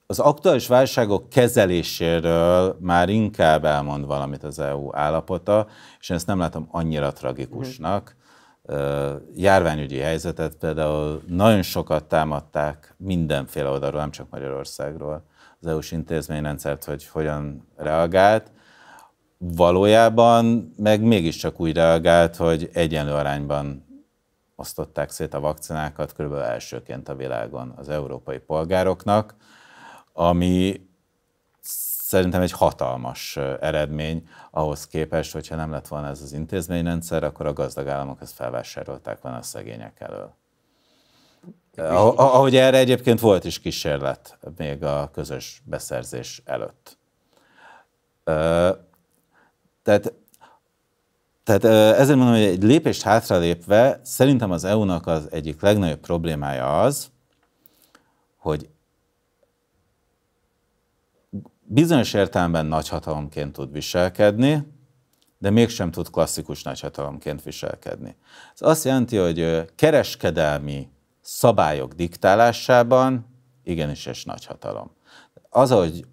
B: az aktuális válságok kezeléséről már inkább elmond valamit az EU állapota, és én ezt nem látom annyira tragikusnak. Járványügyi helyzetet például nagyon sokat támadták mindenféle oldalról, nem csak Magyarországról, az EU-s intézményrendszert, hogy hogyan reagált. Valójában meg mégiscsak úgy reagált, hogy egyenlő arányban osztották szét a vakcinákat körülbelül elsőként a világon az európai polgároknak, ami szerintem egy hatalmas eredmény ahhoz képest, hogyha nem lett volna ez az intézményrendszer, akkor a gazdag államok ezt felvásárolták volna a szegények elől. Eh, ahogy erre egyébként volt is kísérlet még a közös beszerzés előtt. Tehát, tehát ezért mondom, hogy egy lépést hátralépve szerintem az EU-nak az egyik legnagyobb problémája az, hogy bizonyos értelemben nagyhatalomként tud viselkedni, de mégsem tud klasszikus nagyhatalomként viselkedni. Ez azt jelenti, hogy kereskedelmi szabályok diktálásában igenis és nagyhatalom. Az, hogy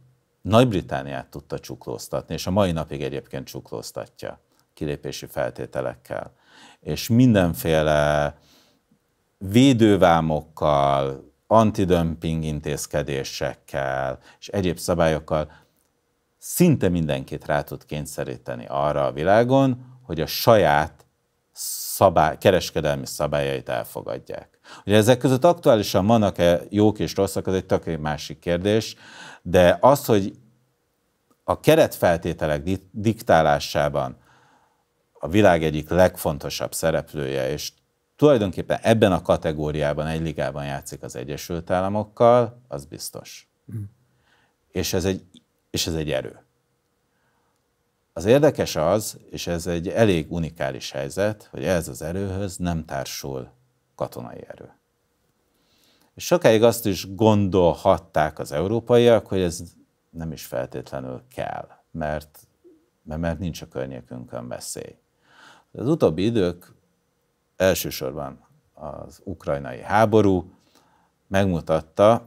B: Nagy-Britániát tudta csuklóztatni, és a mai napig egyébként csuklóztatja kilépési feltételekkel, és mindenféle védővámokkal, antidömping intézkedésekkel és egyéb szabályokkal szinte mindenkit rá tud kényszeríteni arra a világon, hogy a saját szabály, kereskedelmi szabályait elfogadják. Ugye ezek között aktuálisan vannak-e jók és rosszak, az egy tök másik kérdés, de az, hogy a keretfeltételek diktálásában a világ egyik legfontosabb szereplője, és tulajdonképpen ebben a kategóriában, egy ligában játszik az Egyesült Államokkal, az biztos. Mm. És, ez egy, és ez egy erő. Az érdekes az, és ez egy elég unikális helyzet, hogy ez az erőhöz nem társul katonai erő. És sokáig azt is gondolhatták az európaiak, hogy ez nem is feltétlenül kell, mert, mert nincs a környékünkön veszély. Az utóbbi idők elsősorban az ukrajnai háború megmutatta,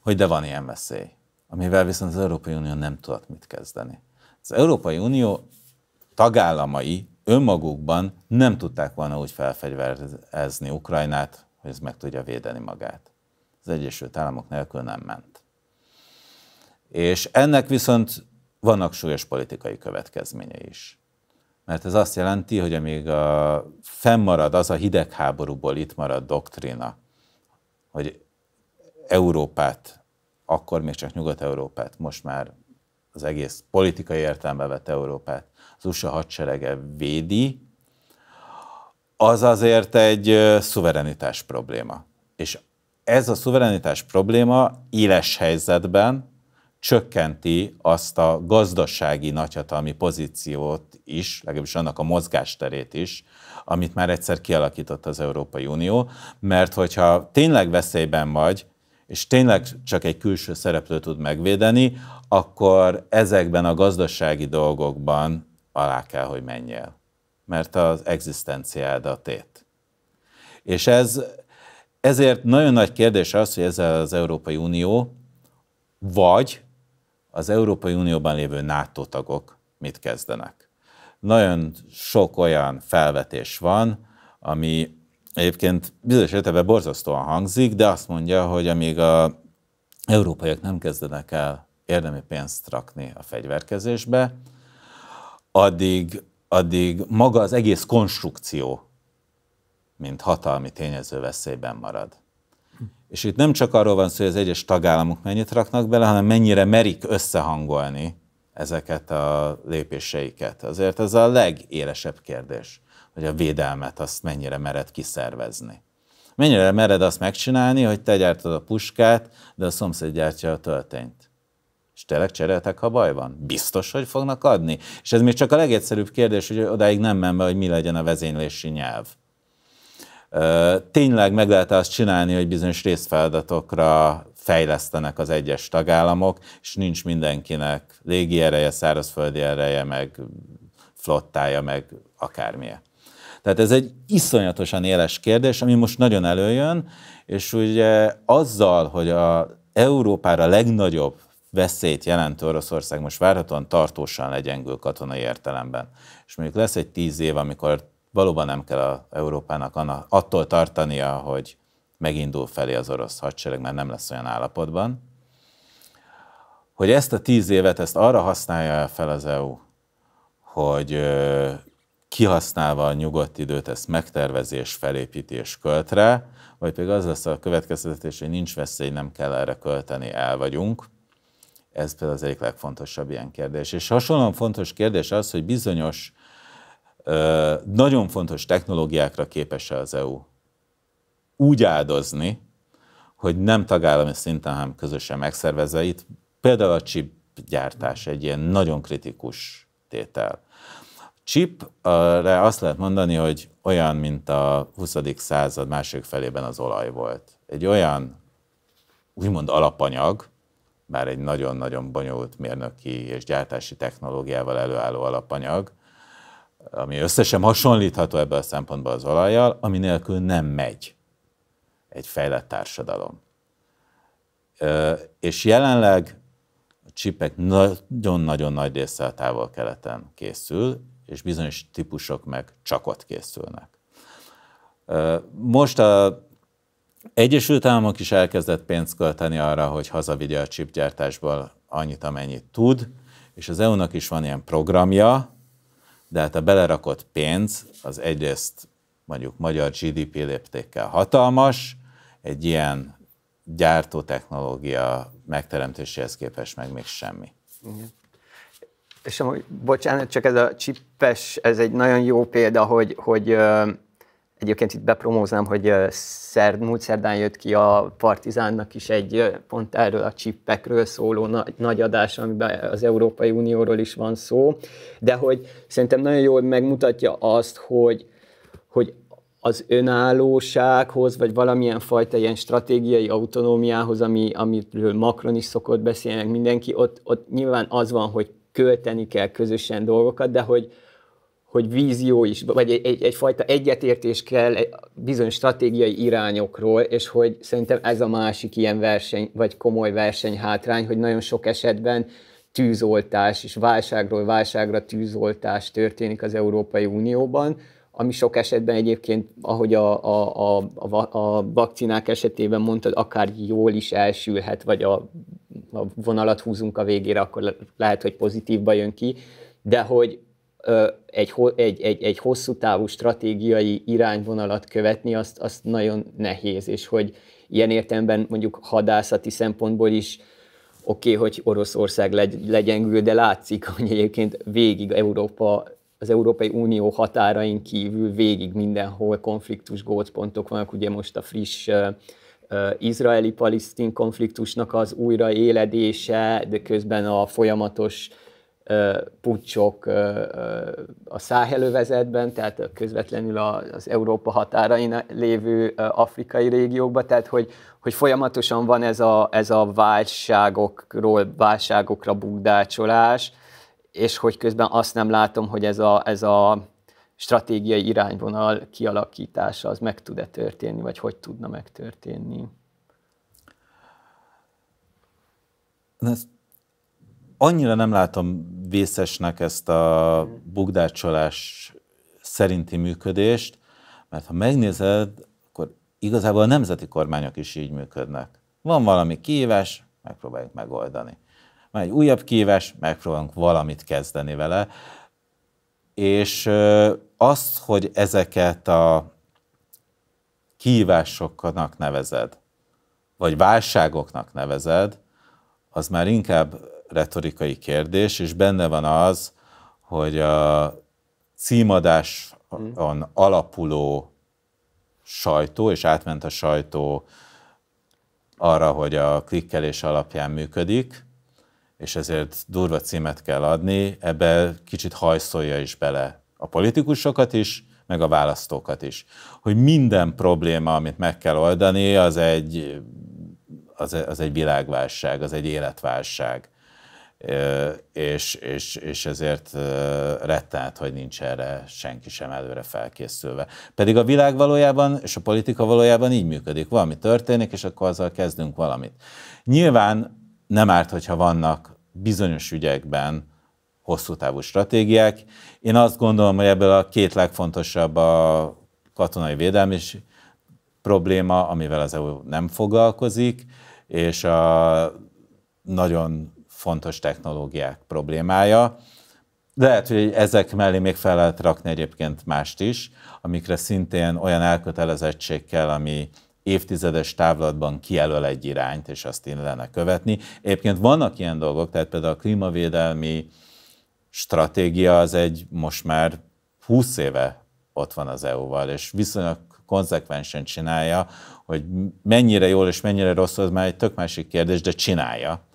B: hogy de van ilyen veszély, amivel viszont az Európai Unió nem tudott mit kezdeni. Az Európai Unió tagállamai önmagukban nem tudták volna úgy felfegyverezni Ukrajnát, hogy ez meg tudja védeni magát. Az Egyesült Államok nélkül nem ment. És ennek viszont vannak súlyos politikai következményei is mert ez azt jelenti, hogy amíg a, fennmarad az a hidegháborúból itt marad doktrina, hogy Európát, akkor még csak Nyugat-Európát, most már az egész politikai értelme vett Európát, az USA hadserege védi, az azért egy szuverenitás probléma. És ez a szuverenitás probléma éles helyzetben csökkenti azt a gazdasági nagyhatalmi pozíciót is, legalábbis annak a mozgásterét is, amit már egyszer kialakított az Európai Unió, mert hogyha tényleg veszélyben vagy, és tényleg csak egy külső szereplő tud megvédeni, akkor ezekben a gazdasági dolgokban alá kell, hogy menjél. Mert az egzisztenciád a tét. És ez, ezért nagyon nagy kérdés az, hogy ez az Európai Unió vagy az Európai Unióban lévő NATO tagok mit kezdenek. Nagyon sok olyan felvetés van, ami egyébként bizonyos értelemben borzasztóan hangzik, de azt mondja, hogy amíg a európaiak nem kezdenek el érdemi pénzt rakni a fegyverkezésbe, addig, addig maga az egész konstrukció, mint hatalmi tényező veszélyben marad. És itt nem csak arról van szó, hogy az egyes tagállamok mennyit raknak bele, hanem mennyire merik összehangolni ezeket a lépéseiket. Azért ez a legélesebb kérdés, hogy a védelmet azt mennyire mered kiszervezni. Mennyire mered azt megcsinálni, hogy te gyártod a puskát, de a szomszéd gyártja a töltényt. És tényleg cseréltek, ha baj van? Biztos, hogy fognak adni? És ez még csak a legegyszerűbb kérdés, hogy odáig nem menve, hogy mi legyen a vezénylési nyelv. Tényleg meg lehet azt csinálni, hogy bizonyos részfeladatokra fejlesztenek az egyes tagállamok, és nincs mindenkinek légi ereje, szárazföldi ereje, meg flottája, meg akármilyen. Tehát ez egy iszonyatosan éles kérdés, ami most nagyon előjön, és ugye azzal, hogy a Európára legnagyobb veszélyt jelentő Oroszország most várhatóan tartósan legyengül katonai értelemben. És mondjuk lesz egy tíz év, amikor valóban nem kell a Európának attól tartania, hogy megindul felé az orosz hadsereg, mert nem lesz olyan állapotban, hogy ezt a tíz évet, ezt arra használja fel az EU, hogy kihasználva a nyugodt időt, ezt megtervezés, felépítés rá, vagy pedig az lesz a következtetés, hogy nincs veszély, nem kell erre költeni, el vagyunk. Ez például az egyik legfontosabb ilyen kérdés. És hasonlóan fontos kérdés az, hogy bizonyos nagyon fontos technológiákra képes az EU úgy áldozni, hogy nem tagállami szinten, hanem közösen megszervezze itt. Például a chip gyártás egy ilyen nagyon kritikus tétel. Chipre azt lehet mondani, hogy olyan, mint a 20. század második felében az olaj volt. Egy olyan úgymond alapanyag, bár egy nagyon-nagyon bonyolult mérnöki és gyártási technológiával előálló alapanyag, ami összesen hasonlítható ebben a szempontból az olajjal, ami nélkül nem megy egy fejlett társadalom. És jelenleg a csipek nagyon-nagyon nagy része a távol-keleten készül, és bizonyos típusok meg csak ott készülnek. Most a Egyesült Államok is elkezdett pénzt költeni arra, hogy hazavigye a csipgyártásból annyit, amennyit tud, és az EU-nak is van ilyen programja, de hát a belerakott pénz az egyrészt mondjuk magyar GDP léptékkel hatalmas, egy ilyen gyártó technológia megteremtéséhez képest meg még semmi. Igen.
C: És amúgy, bocsánat, csak ez a csippes, ez egy nagyon jó példa, hogy, hogy Egyébként itt bepromóznám, hogy szerd, múlt szerdán jött ki a Partizánnak is egy pont erről a csippekről szóló nagy, nagy adás, amiben az Európai Unióról is van szó, de hogy szerintem nagyon jól megmutatja azt, hogy, hogy az önállósághoz, vagy valamilyen fajta ilyen stratégiai autonómiához, ami, amiről Macron is szokott beszélni, mindenki, ott, ott nyilván az van, hogy költeni kell közösen dolgokat, de hogy, hogy vízió is, vagy egy, egy, egyfajta egyetértés kell egy bizonyos stratégiai irányokról, és hogy szerintem ez a másik ilyen verseny, vagy komoly verseny hátrány, hogy nagyon sok esetben tűzoltás, és válságról válságra tűzoltás történik az Európai Unióban, ami sok esetben egyébként, ahogy a, a, a, a, a vakcinák esetében mondtad, akár jól is elsülhet, vagy a, a vonalat húzunk a végére, akkor lehet, hogy pozitívba jön ki, de hogy egy, egy, egy, egy hosszú távú stratégiai irányvonalat követni, azt, azt nagyon nehéz, és hogy ilyen értemben mondjuk hadászati szempontból is oké, okay, hogy Oroszország legy, legyengül, de látszik, hogy egyébként végig Európa, az Európai Unió határain kívül végig mindenhol konfliktus gócpontok vannak, ugye most a friss izraeli-palisztin konfliktusnak az újraéledése, de közben a folyamatos uh, pucsok a száhelővezetben, tehát közvetlenül az Európa határain lévő afrikai régiókban, tehát hogy, hogy folyamatosan van ez a, ez a válságokról, válságokra bugdácsolás, és hogy közben azt nem látom, hogy ez a, ez a stratégiai irányvonal kialakítása az meg tud-e történni, vagy hogy tudna megtörténni.
B: Ezt annyira nem látom vészesnek ezt a bugdácsolás szerinti működést, mert ha megnézed, akkor igazából a nemzeti kormányok is így működnek. Van valami kihívás, megpróbáljuk megoldani. Van egy újabb kihívás, megpróbálunk valamit kezdeni vele. És azt, hogy ezeket a kihívásoknak nevezed, vagy válságoknak nevezed, az már inkább retorikai kérdés, és benne van az, hogy a címadáson alapuló sajtó, és átment a sajtó arra, hogy a klikkelés alapján működik, és ezért durva címet kell adni, ebbe kicsit hajszolja is bele a politikusokat is, meg a választókat is. Hogy minden probléma, amit meg kell oldani, az egy, az, az egy világválság, az egy életválság és, és, és ezért rettált, hogy nincs erre senki sem előre felkészülve. Pedig a világ valójában és a politika valójában így működik. Valami történik, és akkor azzal kezdünk valamit. Nyilván nem árt, hogyha vannak bizonyos ügyekben hosszú távú stratégiák. Én azt gondolom, hogy ebből a két legfontosabb a katonai védelmi probléma, amivel az EU nem foglalkozik, és a nagyon fontos technológiák problémája. De lehet, hogy ezek mellé még fel lehet rakni egyébként mást is, amikre szintén olyan elkötelezettség kell, ami évtizedes távlatban kijelöl egy irányt, és azt én lenne követni. Egyébként vannak ilyen dolgok, tehát például a klímavédelmi stratégia az egy most már 20 éve ott van az EU-val, és viszonylag konzekvensen csinálja, hogy mennyire jól és mennyire rossz, az már egy tök másik kérdés, de csinálja.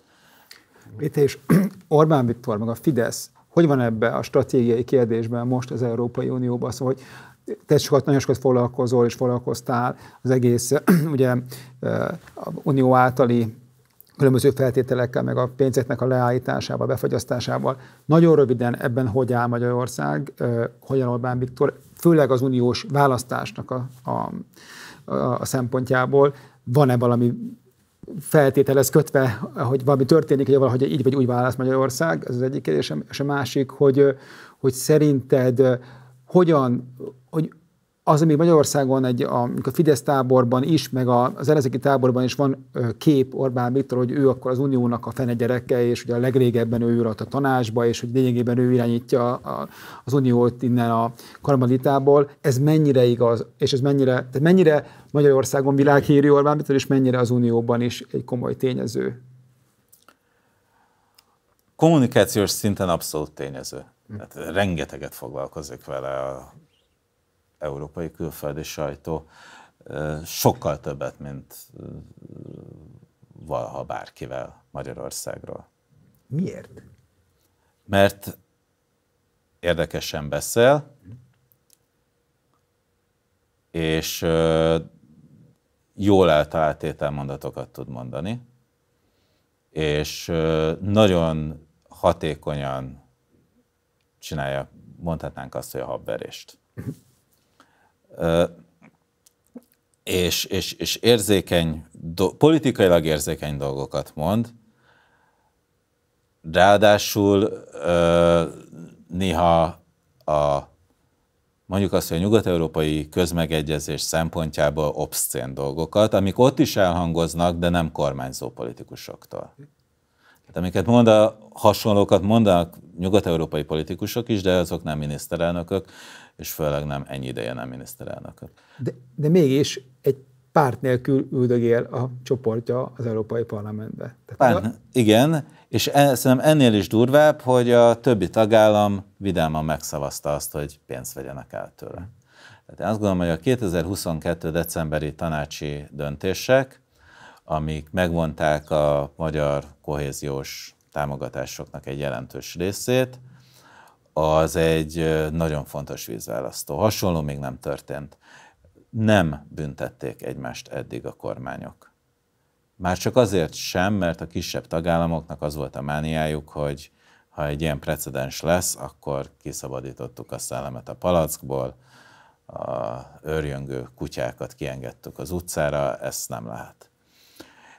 A: Itt és *clears throat* Orbán Viktor, meg a Fidesz, hogy van ebbe a stratégiai kérdésben most az Európai Unióban, szóval, hogy te sokat, nagyon sokat foglalkozol és foglalkoztál az egész *clears throat* ugye, a unió általi különböző feltételekkel, meg a pénzeknek a leállításával, befagyasztásával. Nagyon röviden ebben hogy áll Magyarország, hogyan Orbán Viktor, főleg az uniós választásnak a, a, a, a szempontjából, van-e valami feltételez kötve, hogy valami történik, hogy valahogy így vagy úgy válasz Magyarország, ez az egyik kérdés, és a másik, hogy, hogy szerinted hogyan, hogy az, ami Magyarországon egy, a, a Fidesz táborban is, meg az ellenzéki táborban is van kép Orbán Viktor, hogy ő akkor az uniónak a fene gyereke, és ugye a legrégebben ő ült a tanácsba, és hogy lényegében ő irányítja a, az uniót innen a karmaditából. Ez mennyire igaz, és ez mennyire, tehát mennyire Magyarországon világhírű Orbán Viktor, és mennyire az unióban is egy komoly tényező?
B: Kommunikációs szinten abszolút tényező. Tehát rengeteget foglalkozik vele a európai külföldi sajtó sokkal többet, mint valaha bárkivel Magyarországról. Miért? Mert érdekesen beszél, és jól eltalált ételmondatokat tud mondani, és nagyon hatékonyan csinálja, mondhatnánk azt, hogy a habverést. Mhm és, és, és érzékeny, do, politikailag érzékeny dolgokat mond, ráadásul néha a mondjuk azt, hogy a nyugat-európai közmegegyezés szempontjából obszcén dolgokat, amik ott is elhangoznak, de nem kormányzó politikusoktól. Tehát amiket mond a, hasonlókat mondanak nyugat-európai politikusok is, de azok nem miniszterelnökök, és főleg nem ennyi ideje nem miniszterelnökök.
A: De, de mégis egy párt nélkül üldögél a csoportja az Európai Parlamentbe. párt,
B: a... Igen, és en, szerintem ennél is durvább, hogy a többi tagállam vidáman megszavazta azt, hogy pénzt vegyenek el tőle. Tehát én azt gondolom, hogy a 2022. decemberi tanácsi döntések, amik megvonták a magyar kohéziós támogatásoknak egy jelentős részét, az egy nagyon fontos vízválasztó. Hasonló még nem történt. Nem büntették egymást eddig a kormányok. Már csak azért sem, mert a kisebb tagállamoknak az volt a mániájuk, hogy ha egy ilyen precedens lesz, akkor kiszabadítottuk a szellemet a palackból, a őrjöngő kutyákat kiengedtük az utcára, ezt nem lehet.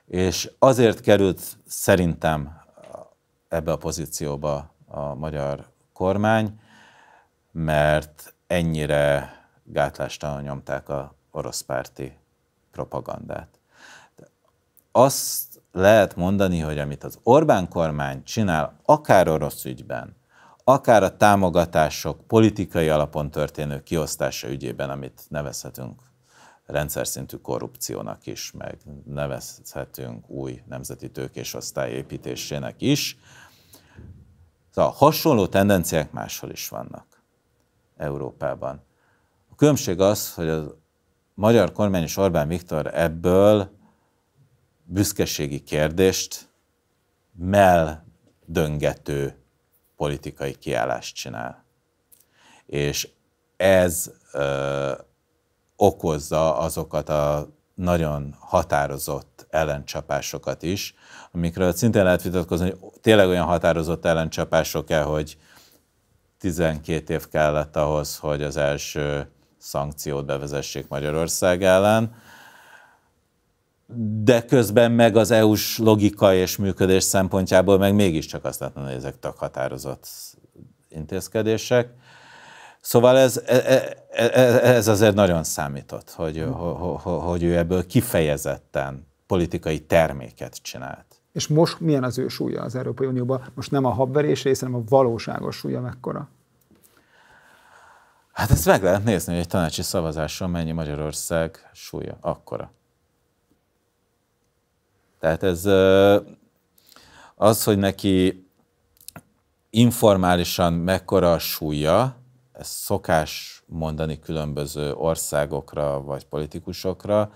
B: És azért került szerintem ebbe a pozícióba a magyar kormány, mert ennyire gátlástalan nyomták a orosz propagandát. propagandát. Azt lehet mondani, hogy amit az Orbán kormány csinál, akár orosz ügyben, akár a támogatások politikai alapon történő kiosztása ügyében, amit nevezhetünk rendszer szintű korrupciónak is, meg nevezhetünk új nemzeti osztály építésének is, Szóval hasonló tendenciák máshol is vannak Európában. A különbség az, hogy a magyar kormány és Orbán Viktor ebből büszkeségi kérdést mell döngető politikai kiállást csinál. És ez ö, okozza azokat a nagyon határozott ellencsapásokat is, amikről szintén lehet vitatkozni, hogy tényleg olyan határozott ellencsapások-e, hogy 12 év kellett ahhoz, hogy az első szankciót bevezessék Magyarország ellen, de közben meg az EU-s logika és működés szempontjából meg mégiscsak azt lehet mondani, hogy ezek tök határozott intézkedések. Szóval ez, e, e, e, ez azért nagyon számított, hogy, hm. hogy ő ebből kifejezetten politikai terméket csinált.
A: És most milyen az ő súlya az Európai Unióban? Most nem a habverés része, hanem a valóságos súlya mekkora?
B: Hát ezt meg lehet nézni, hogy egy tanácsi szavazáson mennyi Magyarország súlya akkora. Tehát ez az, hogy neki informálisan mekkora a súlya, ez szokás mondani különböző országokra vagy politikusokra,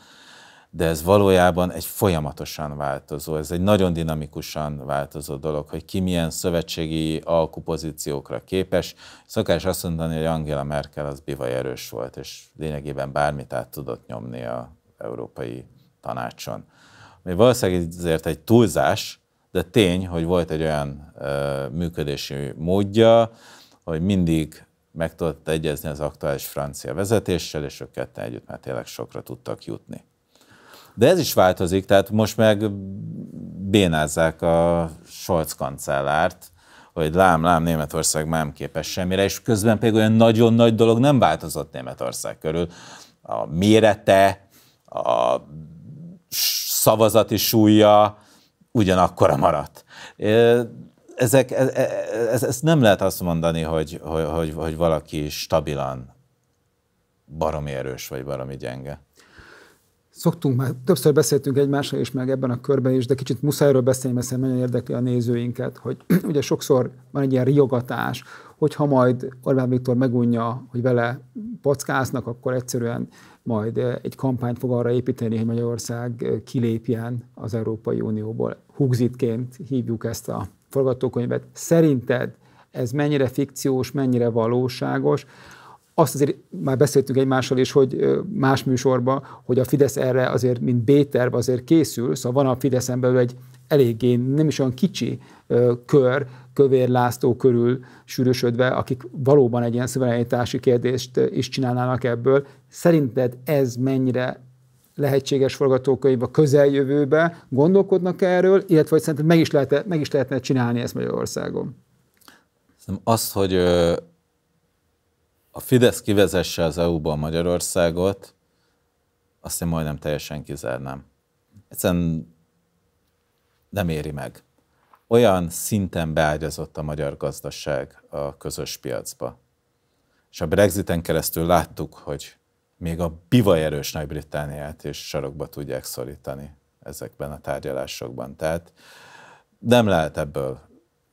B: de ez valójában egy folyamatosan változó, ez egy nagyon dinamikusan változó dolog, hogy ki milyen szövetségi alkupozíciókra képes. Szokás azt mondani, hogy Angela Merkel az bivaj erős volt, és lényegében bármit át tudott nyomni a Európai Tanácson. Ami valószínűleg ezért egy túlzás, de tény, hogy volt egy olyan ö, működési módja, hogy mindig meg tudott egyezni az aktuális francia vezetéssel, és ők ketten együtt már tényleg sokra tudtak jutni. De ez is változik, tehát most meg bénázzák a Scholz kancellárt, hogy lám, lám, Németország nem képes semmire, és közben például olyan nagyon nagy dolog nem változott Németország körül. A mérete, a szavazati súlya ugyanakkora maradt ezek, e, e, ez, ez, ez nem lehet azt mondani, hogy, hogy, hogy, hogy valaki stabilan baromi erős vagy baromi gyenge.
A: Szoktunk már, többször beszéltünk egymással is, meg ebben a körben is, de kicsit muszájról beszélni, mert nagyon érdekli a nézőinket, hogy *clears throat* ugye sokszor van egy ilyen riogatás, hogyha majd Orbán Viktor megunja, hogy vele packáznak, akkor egyszerűen majd e, egy kampányt fog arra építeni, hogy Magyarország kilépjen az Európai Unióból. Hugzitként hívjuk ezt a forgatókönyvet, szerinted ez mennyire fikciós, mennyire valóságos, azt azért már beszéltünk egymással is, hogy más műsorban, hogy a Fidesz erre azért, mint b azért készül, szóval van a Fideszen belül egy eléggé nem is olyan kicsi kör, Kövér László körül sűrűsödve, akik valóban egy ilyen szuverenitási kérdést is csinálnának ebből. Szerinted ez mennyire lehetséges forgatókönyv a közeljövőbe, gondolkodnak erről, illetve hogy szerintem meg is, lehet, meg is lehetne csinálni ezt Magyarországon?
B: Szerintem azt, hogy a Fidesz kivezesse az eu ba Magyarországot, azt én majdnem teljesen kizárnám. Egyszerűen nem éri meg. Olyan szinten beágyazott a magyar gazdaság a közös piacba. És a Brexiten keresztül láttuk, hogy még a bivaj erős Nagy-Britániát is sarokba tudják szorítani ezekben a tárgyalásokban. Tehát nem lehet ebből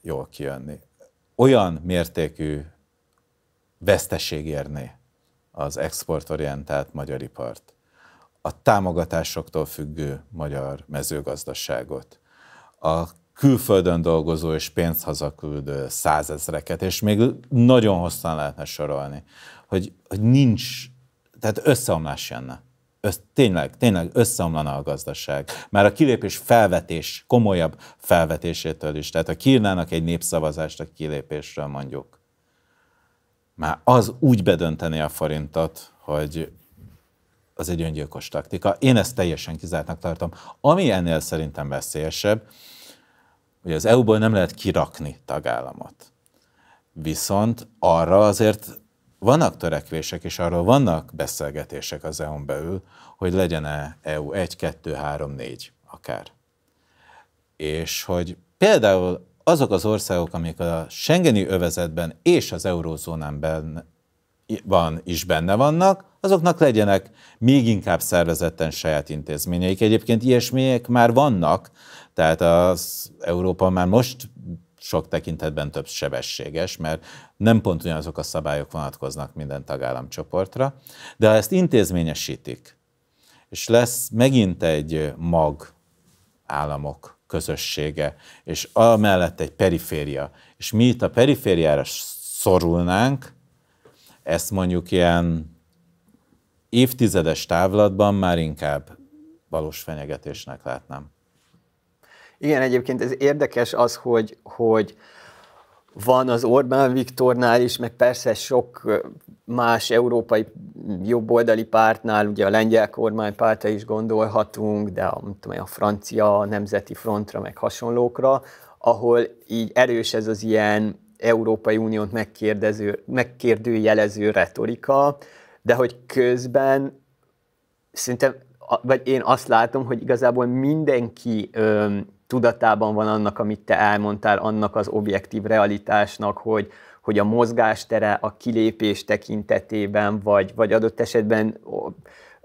B: jól kijönni. Olyan mértékű veszteség érné az exportorientált magyar ipart, a támogatásoktól függő magyar mezőgazdaságot, a külföldön dolgozó és pénzt hazaküldő százezreket, és még nagyon hosszan lehetne sorolni, hogy, hogy nincs tehát összeomlás jönne. Össz, tényleg, tényleg összeomlana a gazdaság. Már a kilépés felvetés, komolyabb felvetésétől is. Tehát ha kiírnának egy népszavazást a kilépésről mondjuk, már az úgy bedönteni a forintot, hogy az egy öngyilkos taktika. Én ezt teljesen kizártnak tartom. Ami ennél szerintem veszélyesebb, hogy az EU-ból nem lehet kirakni tagállamot. Viszont arra azért vannak törekvések, és arról vannak beszélgetések az EU-n belül, hogy legyen-e EU 1, 2, 3, 4 akár. És hogy például azok az országok, amik a Schengeni övezetben és az eurózónán van is benne vannak, azoknak legyenek még inkább szervezetten saját intézményeik. Egyébként ilyesmiek már vannak, tehát az Európa már most sok tekintetben több sebességes, mert nem pont ugyanazok a szabályok vonatkoznak minden tagállam csoportra, de ha ezt intézményesítik, és lesz megint egy mag államok közössége, és amellett egy periféria, és mi itt a perifériára szorulnánk, ezt mondjuk ilyen évtizedes távlatban már inkább valós fenyegetésnek látnám.
C: Igen, egyébként ez érdekes az, hogy, hogy van az Orbán Viktornál is, meg persze sok más európai jobboldali pártnál, ugye a lengyel kormánypártra is gondolhatunk, de a, tudom, a francia a nemzeti frontra, meg hasonlókra, ahol így erős ez az ilyen Európai Uniót megkérdező, megkérdőjelező retorika, de hogy közben szerintem, vagy én azt látom, hogy igazából mindenki tudatában van annak, amit te elmondtál, annak az objektív realitásnak, hogy, hogy a mozgástere a kilépés tekintetében, vagy, vagy adott esetben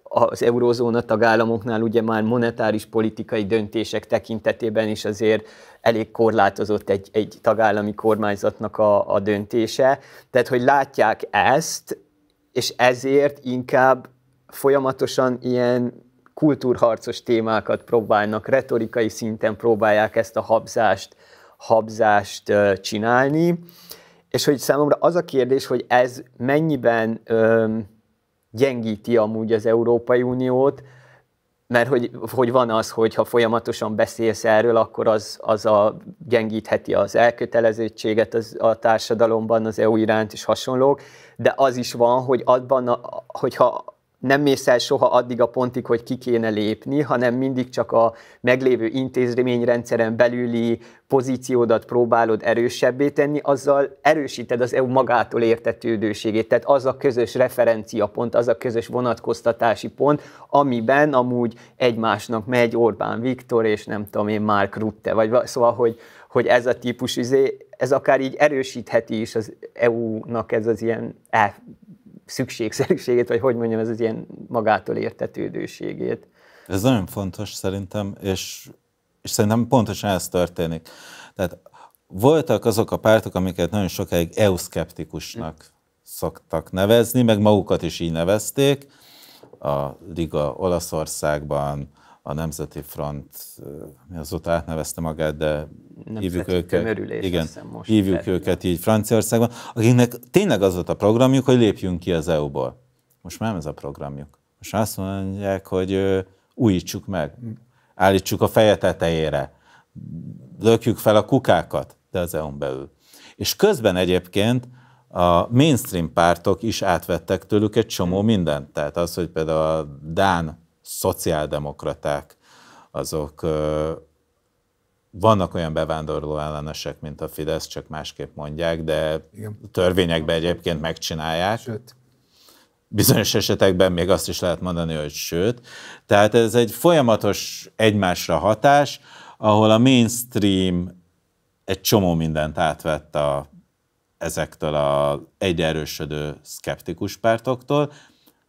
C: az eurózóna tagállamoknál ugye már monetáris politikai döntések tekintetében is azért elég korlátozott egy, egy tagállami kormányzatnak a, a döntése. Tehát, hogy látják ezt, és ezért inkább folyamatosan ilyen kultúrharcos témákat próbálnak, retorikai szinten próbálják ezt a habzást, habzást csinálni, és hogy számomra az a kérdés, hogy ez mennyiben öm, gyengíti amúgy az Európai Uniót, mert hogy, hogy van az, hogy ha folyamatosan beszélsz erről, akkor az, az a, gyengítheti az elkötelezettséget az, a társadalomban, az EU iránt és hasonlók, de az is van, hogy abban, a, hogyha nem mész el soha addig a pontig, hogy ki kéne lépni, hanem mindig csak a meglévő intézményrendszeren belüli pozíciódat próbálod erősebbé tenni, azzal erősíted az EU magától értetődőségét. Tehát az a közös referenciapont, az a közös vonatkoztatási pont, amiben amúgy egymásnak megy Orbán Viktor és nem tudom én Mark Rutte, vagy szóval, hogy, hogy ez a típus, izé, ez akár így erősítheti is az EU-nak ez az ilyen e- szükségszerűségét, vagy hogy mondjam, ez az ilyen magától értetődőségét.
B: Ez nagyon fontos szerintem, és, és szerintem pontosan ez történik. Tehát voltak azok a pártok, amiket nagyon sokáig euszkeptikusnak szoktak nevezni, meg magukat is így nevezték, a Liga Olaszországban, a Nemzeti Front, azóta átnevezte magát, de Nemzeti hívjuk őket, igen, most hívjuk terület. őket így Franciaországban, akiknek tényleg az volt a programjuk, hogy lépjünk ki az EU-ból. Most már ez a programjuk. Most azt mondják, hogy újítsuk meg, állítsuk a feje tetejére, lökjük fel a kukákat, de az EU-n belül. És közben egyébként a mainstream pártok is átvettek tőlük egy csomó hmm. mindent. Tehát az, hogy például a Dán szociáldemokraták, azok vannak olyan bevándorló ellenesek, mint a Fidesz, csak másképp mondják, de Igen. törvényekben egyébként megcsinálják. Sőt. Bizonyos esetekben még azt is lehet mondani, hogy sőt. Tehát ez egy folyamatos egymásra hatás, ahol a mainstream egy csomó mindent átvett a, ezektől az egyerősödő szkeptikus pártoktól,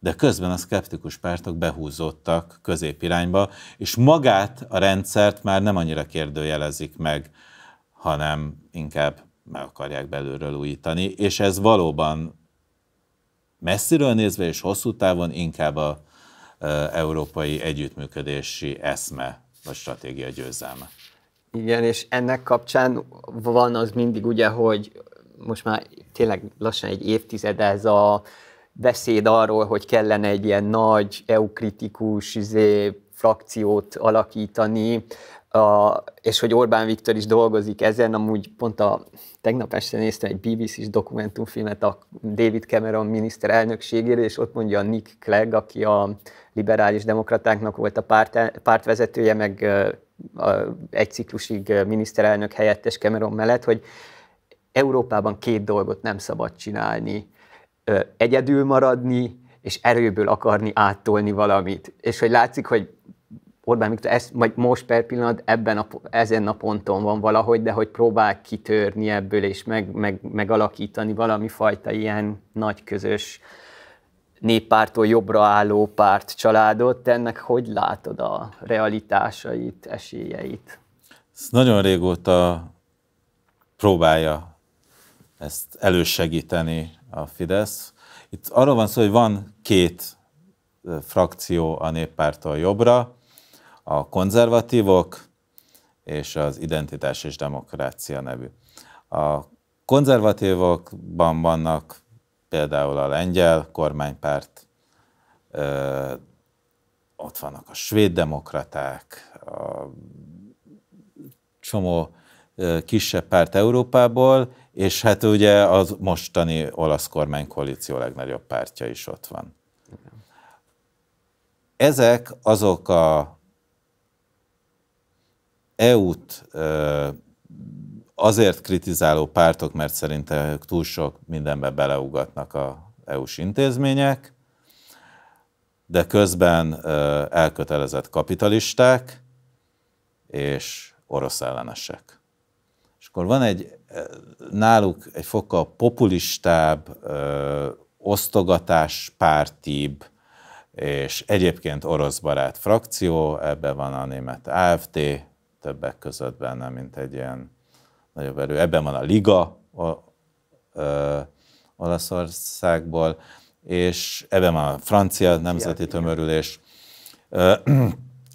B: de közben a szkeptikus pártok behúzódtak középirányba, és magát a rendszert már nem annyira kérdőjelezik meg, hanem inkább meg akarják belülről újítani, és ez valóban messziről nézve és hosszú távon inkább a európai együttműködési eszme vagy stratégia győzelme. Igen, és ennek kapcsán
C: van az mindig ugye, hogy most már tényleg lassan egy évtized ez a beszéd arról, hogy kellene egy ilyen nagy EU-kritikus izé, frakciót alakítani, a, és hogy Orbán Viktor is dolgozik ezen, amúgy pont a tegnap este néztem egy BBC-s dokumentumfilmet a David Cameron miniszterelnökségéről és ott mondja Nick Clegg, aki a liberális demokratáknak volt a párt, pártvezetője, meg a, a, egy ciklusig miniszterelnök helyettes Cameron mellett, hogy Európában két dolgot nem szabad csinálni egyedül maradni, és erőből akarni áttolni valamit. És hogy látszik, hogy Orbán Viktor ez, majd most per pillanat ebben a, ezen a ponton van valahogy, de hogy próbál kitörni ebből, és meg, meg, megalakítani valami fajta ilyen nagy közös néppártól jobbra álló párt családot. Ennek hogy látod a realitásait, esélyeit?
B: Ezt nagyon régóta próbálja ezt elősegíteni a Fidesz. Itt arról van szó, hogy van két frakció a néppártól jobbra, a konzervatívok és az identitás és demokrácia nevű. A konzervatívokban vannak például a lengyel kormánypárt, ö, ott vannak a svéd demokraták, a csomó kisebb párt Európából, és hát ugye az mostani olasz kormánykoalíció legnagyobb pártja is ott van. Ezek azok a EU-t azért kritizáló pártok, mert szerintem ők túl sok mindenbe beleugatnak a EU-s intézmények, de közben elkötelezett kapitalisták és orosz ellenesek akkor van egy náluk egy fokkal populistább, ö, pártibb, és egyébként orosz barát frakció, ebben van a német AFD, többek között benne, mint egy ilyen nagyobb erő. Ebben van a Liga o, ö, Olaszországból, és ebben van a francia nemzeti tömörülés. Ö,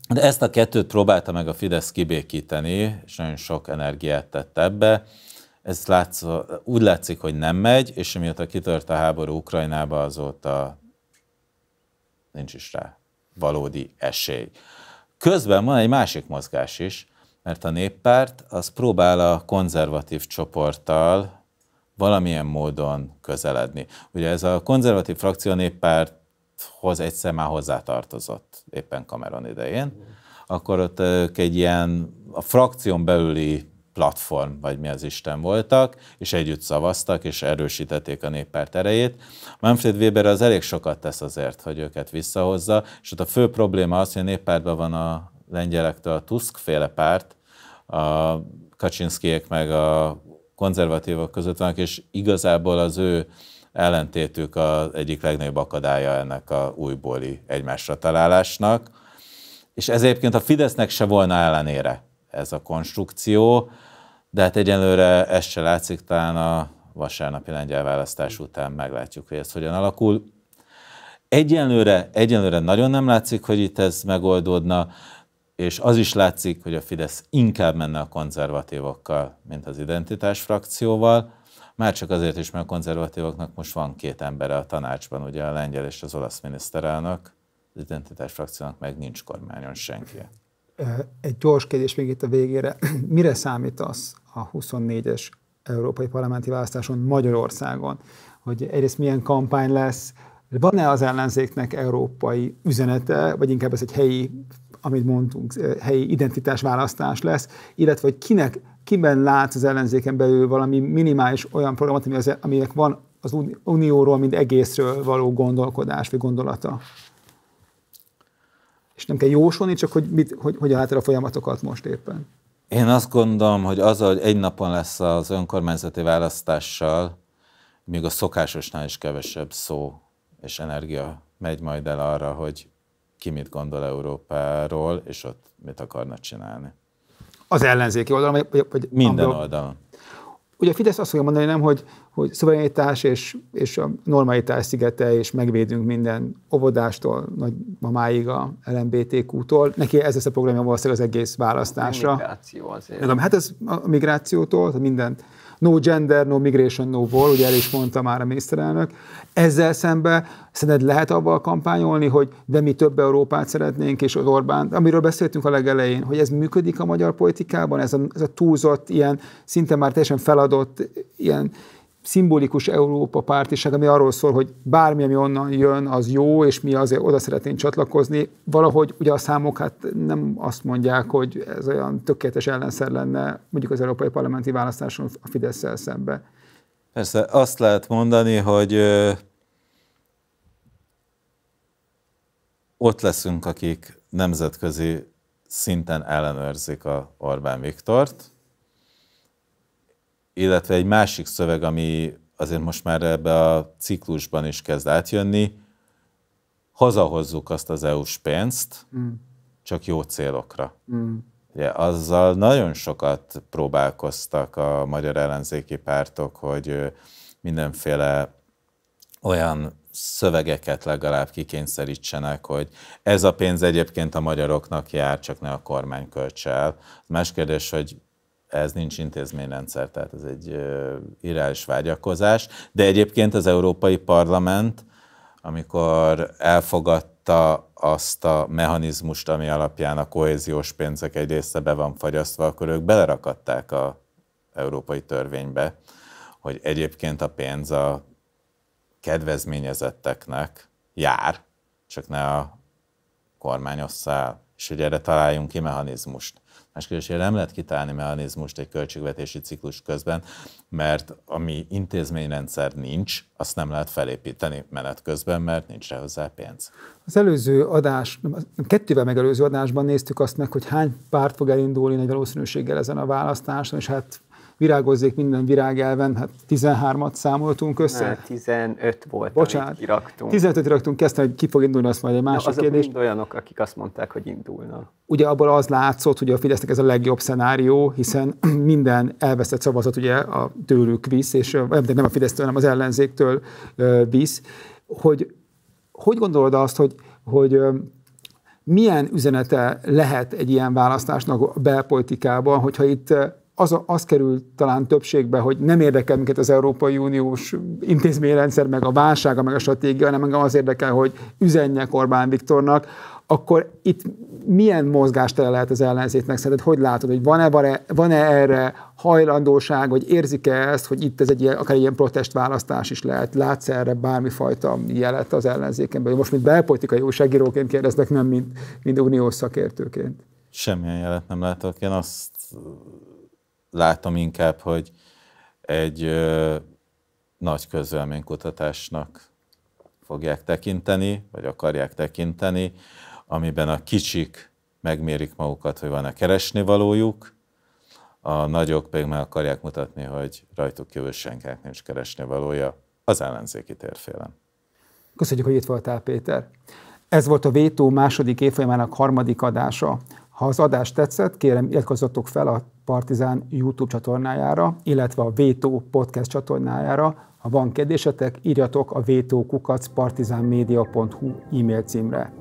B: de ezt a kettőt próbálta meg a Fidesz kibékíteni, és nagyon sok energiát tett ebbe. Ez látsz, úgy látszik, hogy nem megy, és amióta kitört a háború Ukrajnába, azóta nincs is rá valódi esély. Közben van egy másik mozgás is, mert a néppárt az próbál a konzervatív csoporttal valamilyen módon közeledni. Ugye ez a konzervatív frakció néppárt hoz egyszer már hozzátartozott, éppen Cameron idején, akkor ott ők egy ilyen a frakción belüli platform, vagy mi az Isten voltak, és együtt szavaztak, és erősítették a néppárt erejét. Manfred Weber az elég sokat tesz azért, hogy őket visszahozza, és ott a fő probléma az, hogy a néppártban van a lengyelektől a Tusk féle párt, a Kaczynszkiek meg a konzervatívok között vannak, és igazából az ő ellentétük az egyik legnagyobb akadálya ennek a újbóli egymásra találásnak. És ez egyébként a Fidesznek se volna ellenére ez a konstrukció, de hát egyenlőre ez se látszik, talán a vasárnapi lengyel választás után meglátjuk, hogy ez hogyan alakul. Egyenlőre, egyenlőre nagyon nem látszik, hogy itt ez megoldódna, és az is látszik, hogy a Fidesz inkább menne a konzervatívokkal, mint az identitás frakcióval. Már csak azért is, mert a konzervatívoknak most van két embere a tanácsban, ugye a lengyel és az olasz miniszterelnök, az identitás frakciónak meg nincs kormányon senki.
A: Egy gyors kérdés még itt a végére. *clears throat* Mire számítasz a 24-es európai parlamenti választáson Magyarországon? Hogy egyrészt milyen kampány lesz, van-e az ellenzéknek európai üzenete, vagy inkább ez egy helyi, amit mondtunk, helyi identitásválasztás lesz, illetve hogy kinek kiben látsz az ellenzéken belül valami minimális olyan programot, ami az, aminek van az unióról, mint egészről való gondolkodás vagy gondolata? És nem kell jósolni, csak hogy, mit, hogy, hogy látod a folyamatokat most éppen.
B: Én azt gondolom, hogy az, hogy egy napon lesz az önkormányzati választással, még a szokásosnál is kevesebb szó és energia megy majd el arra, hogy ki mit gondol Európáról, és ott mit akarnak csinálni.
A: Az ellenzéki oldalon? Vagy, vagy, vagy Minden amiből, oldalon. Ugye a Fidesz azt fogja mondani, nem, hogy, hogy szuverenitás és, és a normalitás szigete, és megvédünk minden óvodástól, mamáig a LMBTQ-tól. Neki ez lesz a programja valószínűleg az egész választásra. A migráció azért. hát ez a migrációtól, minden no gender, no migration, no war, ugye el is mondta már a miniszterelnök. Ezzel szemben szerinted lehet abban kampányolni, hogy de mi több Európát szeretnénk, és az Orbán, amiről beszéltünk a legelején, hogy ez működik a magyar politikában, ez a, ez a túlzott, ilyen szinte már teljesen feladott, ilyen szimbolikus Európa pártiság, ami arról szól, hogy bármi, ami onnan jön, az jó, és mi azért oda szeretnénk csatlakozni. Valahogy ugye a számok hát nem azt mondják, hogy ez olyan tökéletes ellenszer lenne mondjuk az európai parlamenti választáson a fidesz szembe.
B: Persze, azt lehet mondani, hogy ö, ott leszünk, akik nemzetközi szinten ellenőrzik a Orbán Viktort, illetve egy másik szöveg, ami azért most már ebbe a ciklusban is kezd átjönni, hazahozzuk azt az EU-s pénzt, mm. csak jó célokra. Mm. Ugye, azzal nagyon sokat próbálkoztak a magyar ellenzéki pártok, hogy mindenféle olyan szövegeket legalább kikényszerítsenek, hogy ez a pénz egyébként a magyaroknak jár, csak ne a kormány költse el. Más kérdés, hogy ez nincs intézményrendszer, tehát ez egy irányos vágyakozás. De egyébként az Európai Parlament, amikor elfogadta azt a mechanizmust, ami alapján a kohéziós pénzek egy része be van fagyasztva, akkor ők belerakadták a európai törvénybe, hogy egyébként a pénz a kedvezményezetteknek jár, csak ne a kormányosszál, és hogy erre találjunk ki mechanizmust. Máskülönben nem lehet kitálni mechanizmust egy költségvetési ciklus közben, mert ami intézményrendszer nincs, azt nem lehet felépíteni menet közben, mert nincs rá hozzá pénz.
A: Az előző adás, kettővel megelőző adásban néztük azt meg, hogy hány párt fog elindulni nagy valószínűséggel ezen a választáson, és hát virágozzék minden virágelven, hát 13-at számoltunk össze. Hát
C: 15 volt, Bocsánat. amit kiraktunk. 15-öt
A: kiraktunk, kezdtem, hogy ki fog indulni, azt majd egy másik azok kérdés. mind
C: olyanok, akik azt mondták, hogy indulnak.
A: Ugye abból az látszott, hogy a Fidesznek ez a legjobb szenárió, hiszen *clears throat* minden elveszett szavazat ugye a tőlük visz, és nem a Fidesztől, hanem az ellenzéktől visz, hogy hogy gondolod azt, hogy, hogy milyen üzenete lehet egy ilyen választásnak a belpolitikában, hogyha itt az, a, az kerül talán többségbe, hogy nem érdekel minket az Európai Uniós intézményrendszer, meg a válsága, meg a stratégia, hanem engem az érdekel, hogy üzenjek Orbán Viktornak, akkor itt milyen mozgástere lehet az ellenzéknek? szerinted? Hogy látod, hogy van-e, van-e erre hajlandóság, vagy érzik-e ezt, hogy itt ez egy ilyen, akár ilyen protest választás is lehet? Látsz erre bármifajta jelet az ellenzékenben? Most, mint belpolitikai újságíróként kérdeznek, nem mint, mint uniós szakértőként.
B: Semmilyen jelet nem látok. Én azt látom inkább, hogy egy ö, nagy közvelménykutatásnak fogják tekinteni, vagy akarják tekinteni, amiben a kicsik megmérik magukat, hogy van-e keresnivalójuk, a nagyok pedig meg akarják mutatni, hogy rajtuk kívül senkinek nincs keresnivalója az ellenzéki térfélem.
A: Köszönjük, hogy itt voltál, Péter. Ez volt a Vétó második évfolyamának harmadik adása. Ha az adás tetszett, kérem, iratkozzatok fel a Partizán YouTube csatornájára, illetve a Vétó podcast csatornájára. Ha van kérdésetek, írjatok a vétókukacpartizánmedia.hu e-mail címre.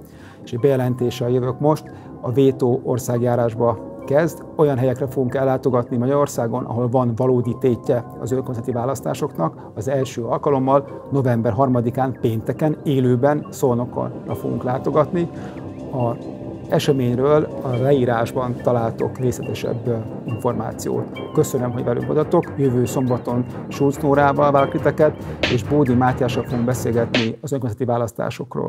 A: És egy bejelentéssel jövök most, a Vétó országjárásba kezd, olyan helyekre fogunk ellátogatni Magyarországon, ahol van valódi tétje az önkormányzati választásoknak, az első alkalommal november 3-án pénteken élőben Szolnokon fogunk látogatni. A eseményről a leírásban találtok részletesebb információt. Köszönöm, hogy velünk adatok. Jövő szombaton Schulz Nórával várok és Bódi Mátyással fogunk beszélgetni az önkormányzati választásokról.